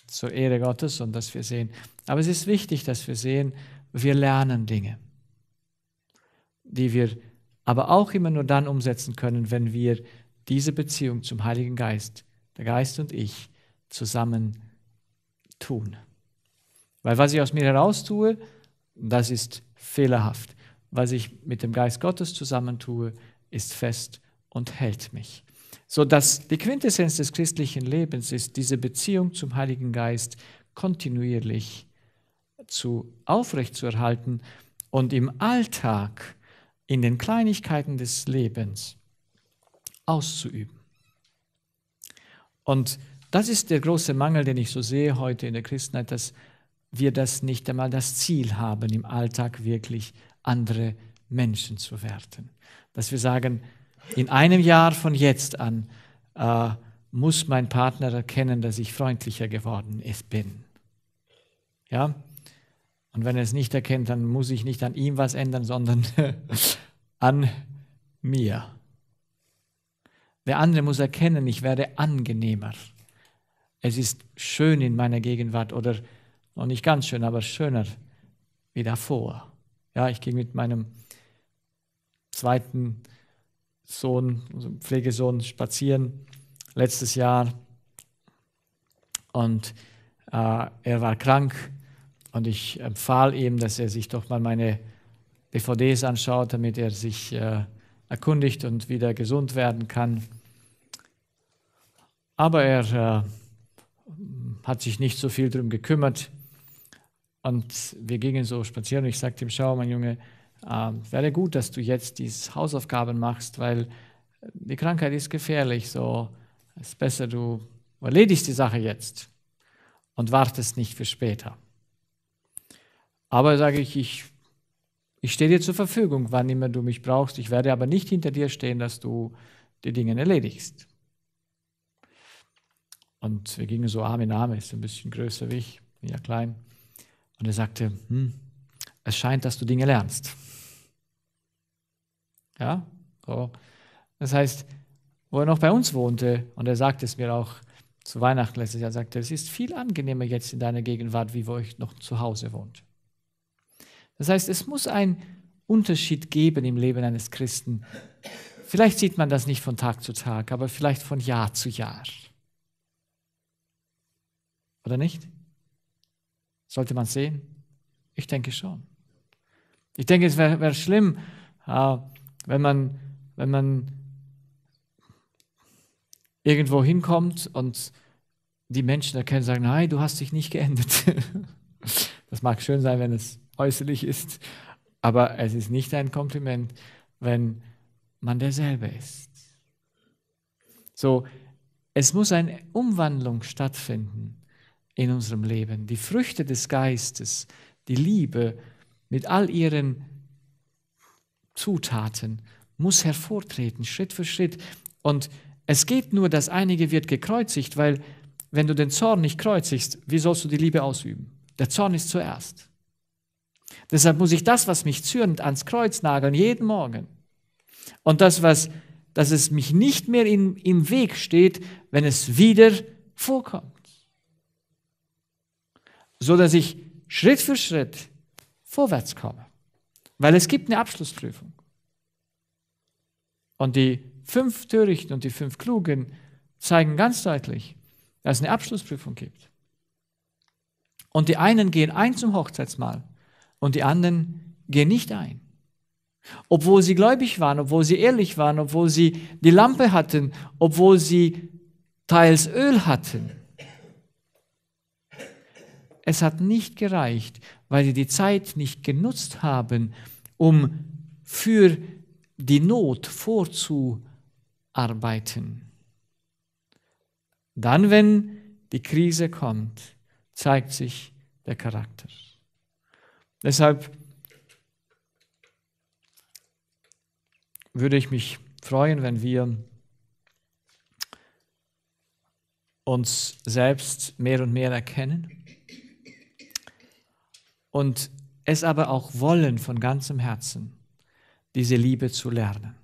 zur Ehre Gottes und dass wir sehen. Aber es ist wichtig, dass wir sehen, wir lernen Dinge, die wir aber auch immer nur dann umsetzen können, wenn wir diese Beziehung zum Heiligen Geist, der Geist und ich, zusammen tun. Weil was ich aus mir heraus tue, das ist fehlerhaft. Was ich mit dem Geist Gottes zusammentue, ist fest und hält mich. So dass die Quintessenz des christlichen Lebens ist, diese Beziehung zum Heiligen Geist kontinuierlich zu aufrechtzuerhalten und im Alltag, in den Kleinigkeiten des Lebens auszuüben. Und das ist der große Mangel, den ich so sehe heute in der Christenheit, dass wir das nicht einmal das Ziel haben, im Alltag wirklich andere Menschen zu werden. Dass wir sagen, in einem Jahr von jetzt an äh, muss mein Partner erkennen, dass ich freundlicher geworden ist, bin. Ja? Und wenn er es nicht erkennt, dann muss ich nicht an ihm was ändern, sondern an mir. Der andere muss erkennen, ich werde angenehmer. Es ist schön in meiner Gegenwart oder noch nicht ganz schön, aber schöner wie davor. Ja, ich ging mit meinem zweiten Sohn, unserem also Pflegesohn, spazieren letztes Jahr. Und äh, er war krank und ich empfahl ihm, dass er sich doch mal meine DVDs anschaut, damit er sich äh, erkundigt und wieder gesund werden kann. Aber er äh, hat sich nicht so viel darum gekümmert. Und wir gingen so spazieren und ich sagte ihm, schau, mein Junge, es ähm, wäre gut, dass du jetzt diese Hausaufgaben machst, weil die Krankheit ist gefährlich. So es ist besser, du erledigst die Sache jetzt und wartest nicht für später. Aber sage ich, ich, ich stehe dir zur Verfügung, wann immer du mich brauchst. Ich werde aber nicht hinter dir stehen, dass du die Dinge erledigst. Und wir gingen so Arm in Arm, ist ein bisschen größer wie ich, bin ja klein. Und er sagte, hm, es scheint, dass du Dinge lernst. Ja, so. Das heißt, wo er noch bei uns wohnte, und er sagte es mir auch zu Weihnachten letztes Jahr, sagte, es ist viel angenehmer jetzt in deiner Gegenwart, wie wo ich noch zu Hause wohnt. Das heißt, es muss einen Unterschied geben im Leben eines Christen. Vielleicht sieht man das nicht von Tag zu Tag, aber vielleicht von Jahr zu Jahr. Oder nicht? Sollte man sehen? Ich denke schon. Ich denke, es wäre wär schlimm, äh, wenn man, wenn man irgendwo hinkommt und die Menschen erkennen, sagen, nein, du hast dich nicht geändert. Das mag schön sein, wenn es äußerlich ist, aber es ist nicht ein Kompliment, wenn man derselbe ist. So, es muss eine Umwandlung stattfinden in unserem Leben. Die Früchte des Geistes, die Liebe mit all ihren Zutaten, muss hervortreten, Schritt für Schritt. Und es geht nur, dass einige wird gekreuzigt, weil wenn du den Zorn nicht kreuzigst, wie sollst du die Liebe ausüben? Der Zorn ist zuerst. Deshalb muss ich das, was mich zürnt, ans Kreuz nageln, jeden Morgen. Und das, was, dass es mich nicht mehr in, im Weg steht, wenn es wieder vorkommt. So dass ich Schritt für Schritt vorwärts komme. Weil es gibt eine Abschlussprüfung. Und die fünf Törichten und die fünf Klugen zeigen ganz deutlich, dass es eine Abschlussprüfung gibt. Und die einen gehen ein zum Hochzeitsmahl und die anderen gehen nicht ein. Obwohl sie gläubig waren, obwohl sie ehrlich waren, obwohl sie die Lampe hatten, obwohl sie teils Öl hatten. Es hat nicht gereicht, weil sie die Zeit nicht genutzt haben, um für die die Not vorzuarbeiten. Dann, wenn die Krise kommt, zeigt sich der Charakter. Deshalb würde ich mich freuen, wenn wir uns selbst mehr und mehr erkennen und es aber auch wollen von ganzem Herzen diese Liebe zu lernen.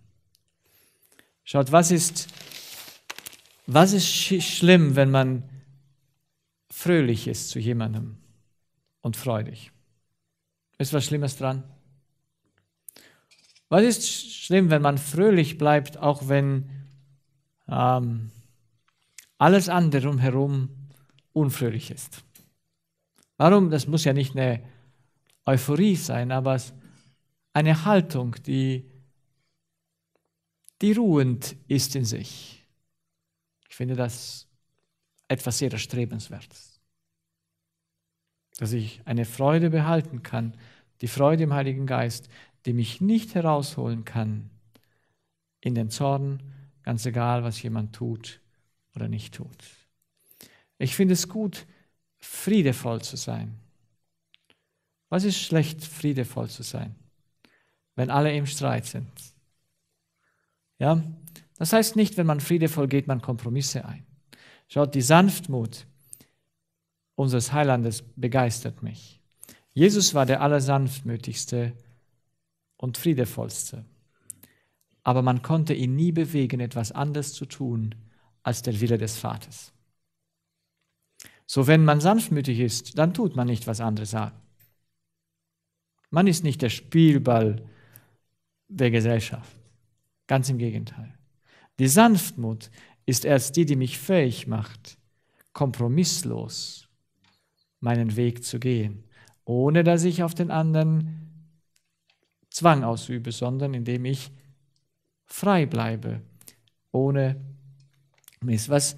Schaut, was ist, was ist sch schlimm, wenn man fröhlich ist zu jemandem und freudig? Ist was Schlimmes dran? Was ist sch schlimm, wenn man fröhlich bleibt, auch wenn ähm, alles andere umherum unfröhlich ist? Warum? Das muss ja nicht eine Euphorie sein, aber es eine Haltung, die, die ruhend ist in sich. Ich finde das etwas sehr Erstrebenswertes. Dass ich eine Freude behalten kann, die Freude im Heiligen Geist, die mich nicht herausholen kann in den Zorn, ganz egal, was jemand tut oder nicht tut. Ich finde es gut, friedevoll zu sein. Was ist schlecht, friedevoll zu sein? wenn alle im Streit sind. Ja? Das heißt nicht, wenn man friedevoll geht, man Kompromisse ein. Schaut, die Sanftmut unseres Heilandes begeistert mich. Jesus war der allersanftmütigste und friedevollste. Aber man konnte ihn nie bewegen, etwas anderes zu tun als der Wille des Vaters. So, wenn man sanftmütig ist, dann tut man nicht, was andere sagen. Man ist nicht der Spielball der Gesellschaft. Ganz im Gegenteil. Die Sanftmut ist erst die, die mich fähig macht, kompromisslos meinen Weg zu gehen, ohne dass ich auf den anderen Zwang ausübe, sondern indem ich frei bleibe, ohne Mist. Was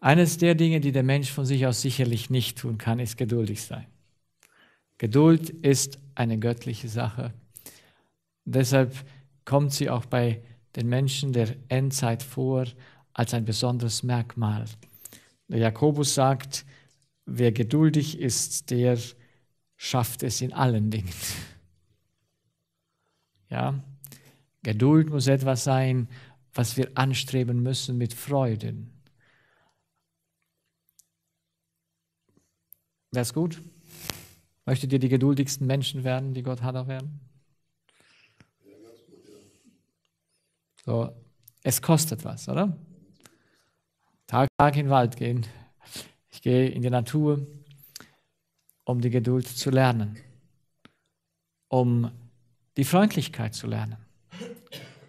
eines der Dinge, die der Mensch von sich aus sicherlich nicht tun kann, ist geduldig sein. Geduld ist eine göttliche Sache. Deshalb kommt sie auch bei den Menschen der Endzeit vor als ein besonderes Merkmal. Der Jakobus sagt, wer geduldig ist, der schafft es in allen Dingen. Ja, Geduld muss etwas sein, was wir anstreben müssen mit Freuden. Wäre es gut? Möchtet ihr die geduldigsten Menschen werden, die Gott hat auch werden? So, es kostet was, oder? Tag, Tag in den Wald gehen. Ich gehe in die Natur, um die Geduld zu lernen, um die Freundlichkeit zu lernen.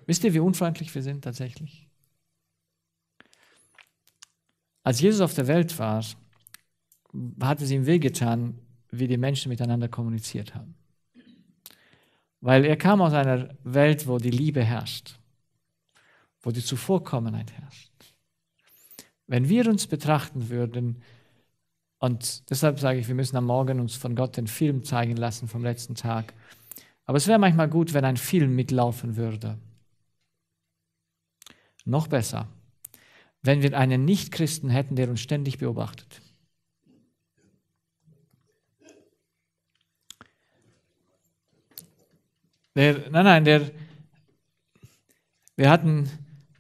Wisst ihr, wie unfreundlich wir sind tatsächlich? Als Jesus auf der Welt war, hat es ihm wehgetan, wie die Menschen miteinander kommuniziert haben. Weil er kam aus einer Welt, wo die Liebe herrscht wo die Zuvorkommenheit herrscht. Wenn wir uns betrachten würden, und deshalb sage ich, wir müssen am Morgen uns von Gott den Film zeigen lassen vom letzten Tag. Aber es wäre manchmal gut, wenn ein Film mitlaufen würde. Noch besser, wenn wir einen Nichtchristen hätten, der uns ständig beobachtet. Der, nein, nein, der, wir hatten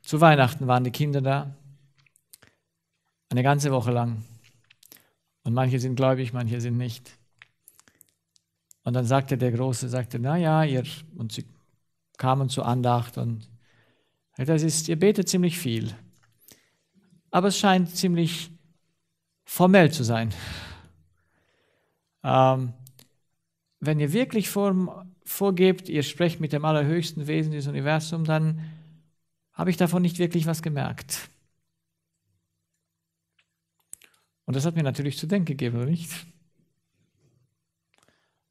zu Weihnachten waren die Kinder da, eine ganze Woche lang. Und manche sind gläubig, manche sind nicht. Und dann sagte der Große, sagte, na ihr, und sie kamen zur Andacht und das ist, ihr betet ziemlich viel. Aber es scheint ziemlich formell zu sein. Ähm, wenn ihr wirklich vor, vorgebt, ihr sprecht mit dem allerhöchsten Wesen des Universums, dann habe ich davon nicht wirklich was gemerkt. Und das hat mir natürlich zu denken gegeben, oder nicht?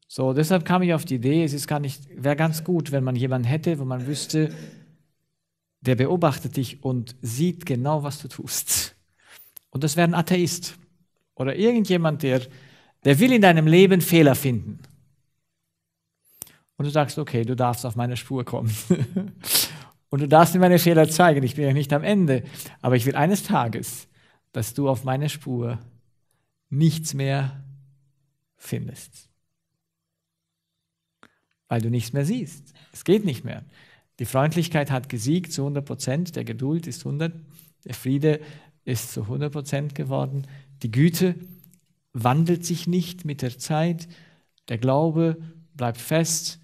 So, deshalb kam ich auf die Idee, es wäre ganz gut, wenn man jemanden hätte, wo man wüsste, der beobachtet dich und sieht genau, was du tust. Und das wäre ein Atheist oder irgendjemand, der, der will in deinem Leben Fehler finden. Und du sagst, okay, du darfst auf meine Spur kommen. Und du darfst mir meine Fehler zeigen. Ich bin ja nicht am Ende. Aber ich will eines Tages, dass du auf meiner Spur nichts mehr findest. Weil du nichts mehr siehst. Es geht nicht mehr. Die Freundlichkeit hat gesiegt zu 100 Prozent. Der Geduld ist 100. Der Friede ist zu 100 Prozent geworden. Die Güte wandelt sich nicht mit der Zeit. Der Glaube bleibt fest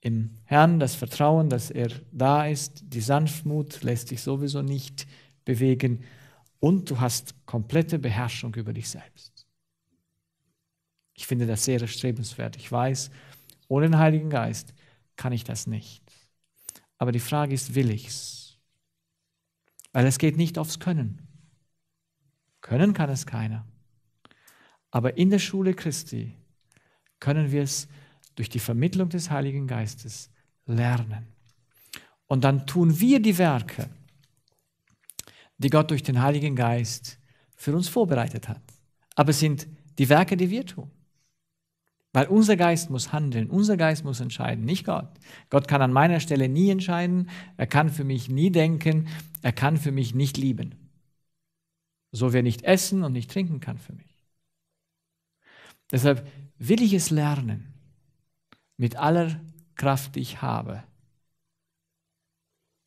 im Herrn, das Vertrauen, dass er da ist, die Sanftmut lässt dich sowieso nicht bewegen und du hast komplette Beherrschung über dich selbst. Ich finde das sehr erstrebenswert. Ich weiß, ohne den Heiligen Geist kann ich das nicht. Aber die Frage ist, will ich's? Weil es geht nicht aufs Können. Können kann es keiner. Aber in der Schule Christi können wir es durch die Vermittlung des Heiligen Geistes lernen. Und dann tun wir die Werke, die Gott durch den Heiligen Geist für uns vorbereitet hat. Aber es sind die Werke, die wir tun. Weil unser Geist muss handeln, unser Geist muss entscheiden, nicht Gott. Gott kann an meiner Stelle nie entscheiden, er kann für mich nie denken, er kann für mich nicht lieben. So wie er nicht essen und nicht trinken kann für mich. Deshalb will ich es lernen, mit aller Kraft, die ich habe,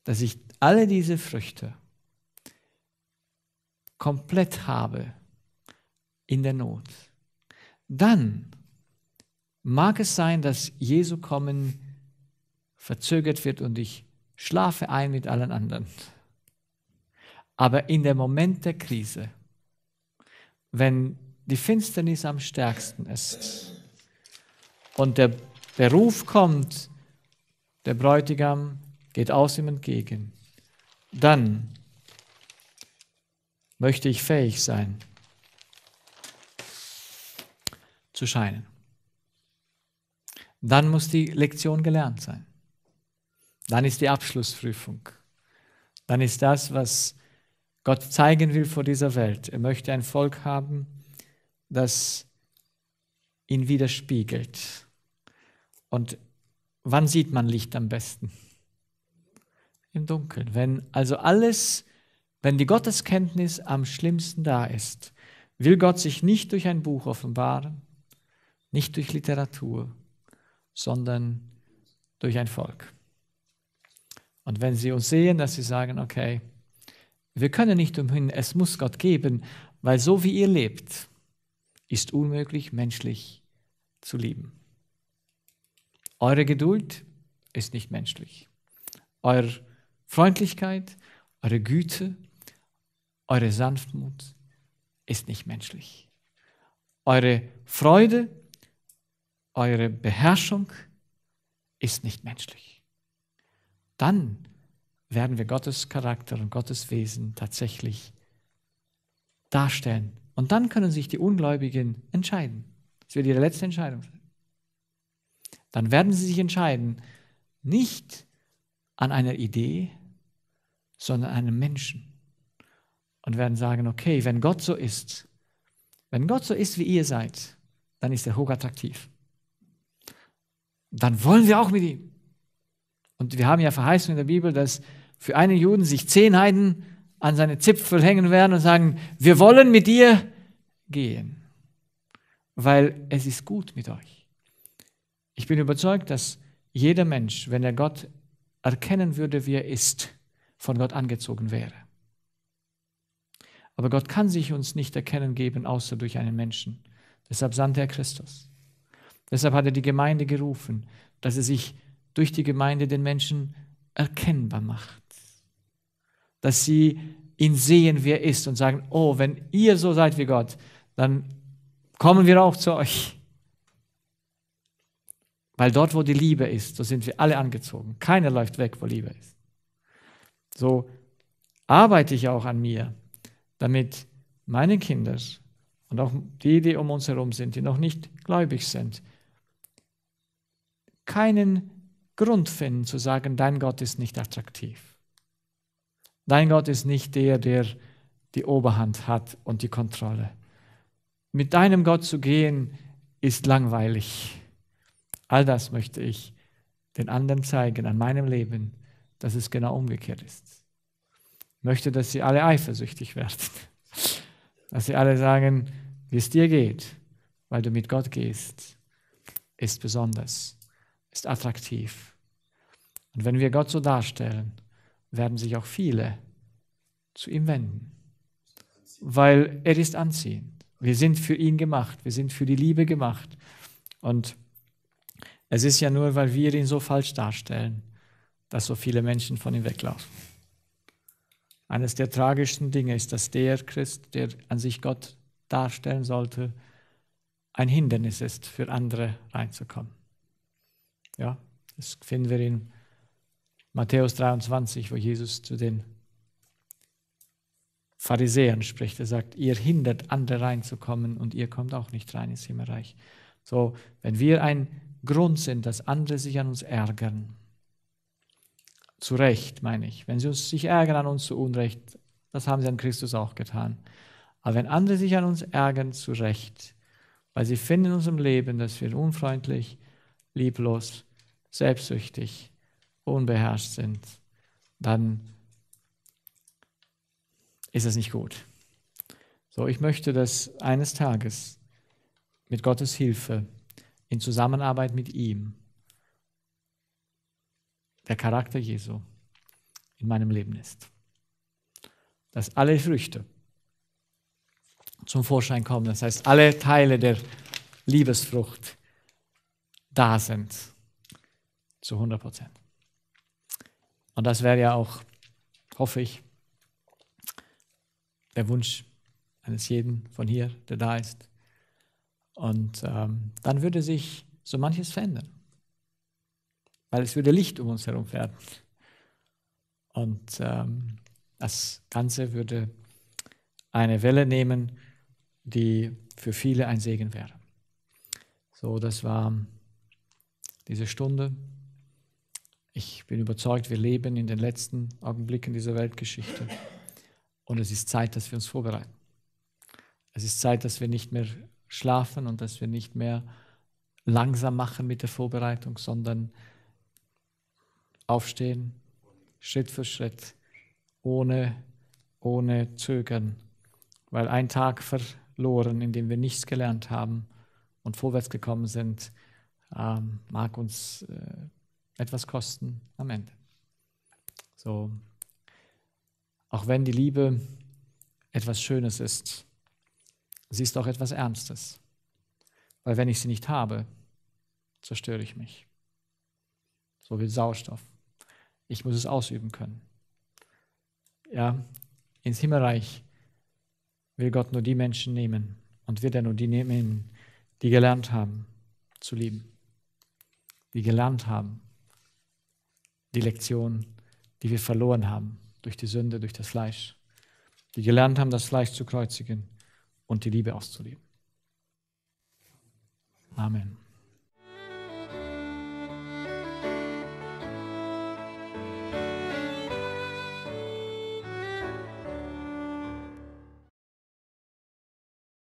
dass ich alle diese Früchte komplett habe in der Not, dann mag es sein, dass Jesu Kommen verzögert wird und ich schlafe ein mit allen anderen. Aber in dem Moment der Krise, wenn die Finsternis am stärksten ist und der der Ruf kommt, der Bräutigam geht aus ihm entgegen. Dann möchte ich fähig sein zu scheinen. Dann muss die Lektion gelernt sein. Dann ist die Abschlussprüfung. Dann ist das, was Gott zeigen will vor dieser Welt. Er möchte ein Volk haben, das ihn widerspiegelt, und wann sieht man Licht am besten? Im Dunkeln. Wenn also alles, wenn die Gotteskenntnis am schlimmsten da ist, will Gott sich nicht durch ein Buch offenbaren, nicht durch Literatur, sondern durch ein Volk. Und wenn sie uns sehen, dass sie sagen, okay, wir können nicht umhin, es muss Gott geben, weil so wie ihr lebt, ist unmöglich, menschlich zu lieben. Eure Geduld ist nicht menschlich. Eure Freundlichkeit, eure Güte, eure Sanftmut ist nicht menschlich. Eure Freude, eure Beherrschung ist nicht menschlich. Dann werden wir Gottes Charakter und Gottes Wesen tatsächlich darstellen. Und dann können sich die Ungläubigen entscheiden. Es wird ihre letzte Entscheidung sein dann werden sie sich entscheiden, nicht an einer Idee, sondern an einem Menschen. Und werden sagen, okay, wenn Gott so ist, wenn Gott so ist, wie ihr seid, dann ist er hochattraktiv. Dann wollen wir auch mit ihm. Und wir haben ja Verheißung in der Bibel, dass für einen Juden sich zehn Heiden an seine Zipfel hängen werden und sagen, wir wollen mit dir gehen, weil es ist gut mit euch. Ich bin überzeugt, dass jeder Mensch, wenn er Gott erkennen würde, wie er ist, von Gott angezogen wäre. Aber Gott kann sich uns nicht erkennen geben, außer durch einen Menschen. Deshalb sandte er Christus. Deshalb hat er die Gemeinde gerufen, dass er sich durch die Gemeinde den Menschen erkennbar macht. Dass sie ihn sehen, wie er ist und sagen, oh, wenn ihr so seid wie Gott, dann kommen wir auch zu euch. Weil dort, wo die Liebe ist, so sind wir alle angezogen. Keiner läuft weg, wo Liebe ist. So arbeite ich auch an mir, damit meine Kinder und auch die, die um uns herum sind, die noch nicht gläubig sind, keinen Grund finden zu sagen, dein Gott ist nicht attraktiv. Dein Gott ist nicht der, der die Oberhand hat und die Kontrolle. Mit deinem Gott zu gehen, ist langweilig. All das möchte ich den anderen zeigen an meinem Leben, dass es genau umgekehrt ist. Ich möchte, dass sie alle eifersüchtig werden. Dass sie alle sagen, wie es dir geht, weil du mit Gott gehst, ist besonders, ist attraktiv. Und wenn wir Gott so darstellen, werden sich auch viele zu ihm wenden, weil er ist anziehend. Wir sind für ihn gemacht, wir sind für die Liebe gemacht. Und es ist ja nur, weil wir ihn so falsch darstellen, dass so viele Menschen von ihm weglaufen. Eines der tragischsten Dinge ist, dass der Christ, der an sich Gott darstellen sollte, ein Hindernis ist, für andere reinzukommen. Ja, das finden wir in Matthäus 23, wo Jesus zu den Pharisäern spricht. Er sagt, ihr hindert andere reinzukommen und ihr kommt auch nicht rein ins Himmelreich. So, wenn wir ein Grund sind, dass andere sich an uns ärgern. Zu Recht, meine ich. Wenn sie uns sich ärgern an uns zu Unrecht, das haben sie an Christus auch getan. Aber wenn andere sich an uns ärgern, zu Recht, weil sie finden in unserem Leben, dass wir unfreundlich, lieblos, selbstsüchtig, unbeherrscht sind, dann ist es nicht gut. So, ich möchte, dass eines Tages mit Gottes Hilfe in Zusammenarbeit mit ihm. Der Charakter Jesu in meinem Leben ist. Dass alle Früchte zum Vorschein kommen, das heißt, alle Teile der Liebesfrucht da sind zu 100 Prozent. Und das wäre ja auch, hoffe ich, der Wunsch eines jeden von hier, der da ist. Und ähm, dann würde sich so manches verändern, weil es würde Licht um uns herum werden. Und ähm, das Ganze würde eine Welle nehmen, die für viele ein Segen wäre. So, das war diese Stunde. Ich bin überzeugt, wir leben in den letzten Augenblicken dieser Weltgeschichte. Und es ist Zeit, dass wir uns vorbereiten. Es ist Zeit, dass wir nicht mehr schlafen und dass wir nicht mehr langsam machen mit der Vorbereitung, sondern aufstehen, Schritt für Schritt, ohne, ohne Zögern. Weil ein Tag verloren, in dem wir nichts gelernt haben und vorwärts gekommen sind, ähm, mag uns äh, etwas kosten am Ende. So, auch wenn die Liebe etwas Schönes ist, Sie ist auch etwas Ernstes. Weil wenn ich sie nicht habe, zerstöre ich mich. So wie Sauerstoff. Ich muss es ausüben können. Ja, ins Himmelreich will Gott nur die Menschen nehmen und wird er nur die nehmen, die gelernt haben zu lieben, die gelernt haben die Lektion, die wir verloren haben durch die Sünde, durch das Fleisch, die gelernt haben, das Fleisch zu kreuzigen und die Liebe auszuleben. Amen.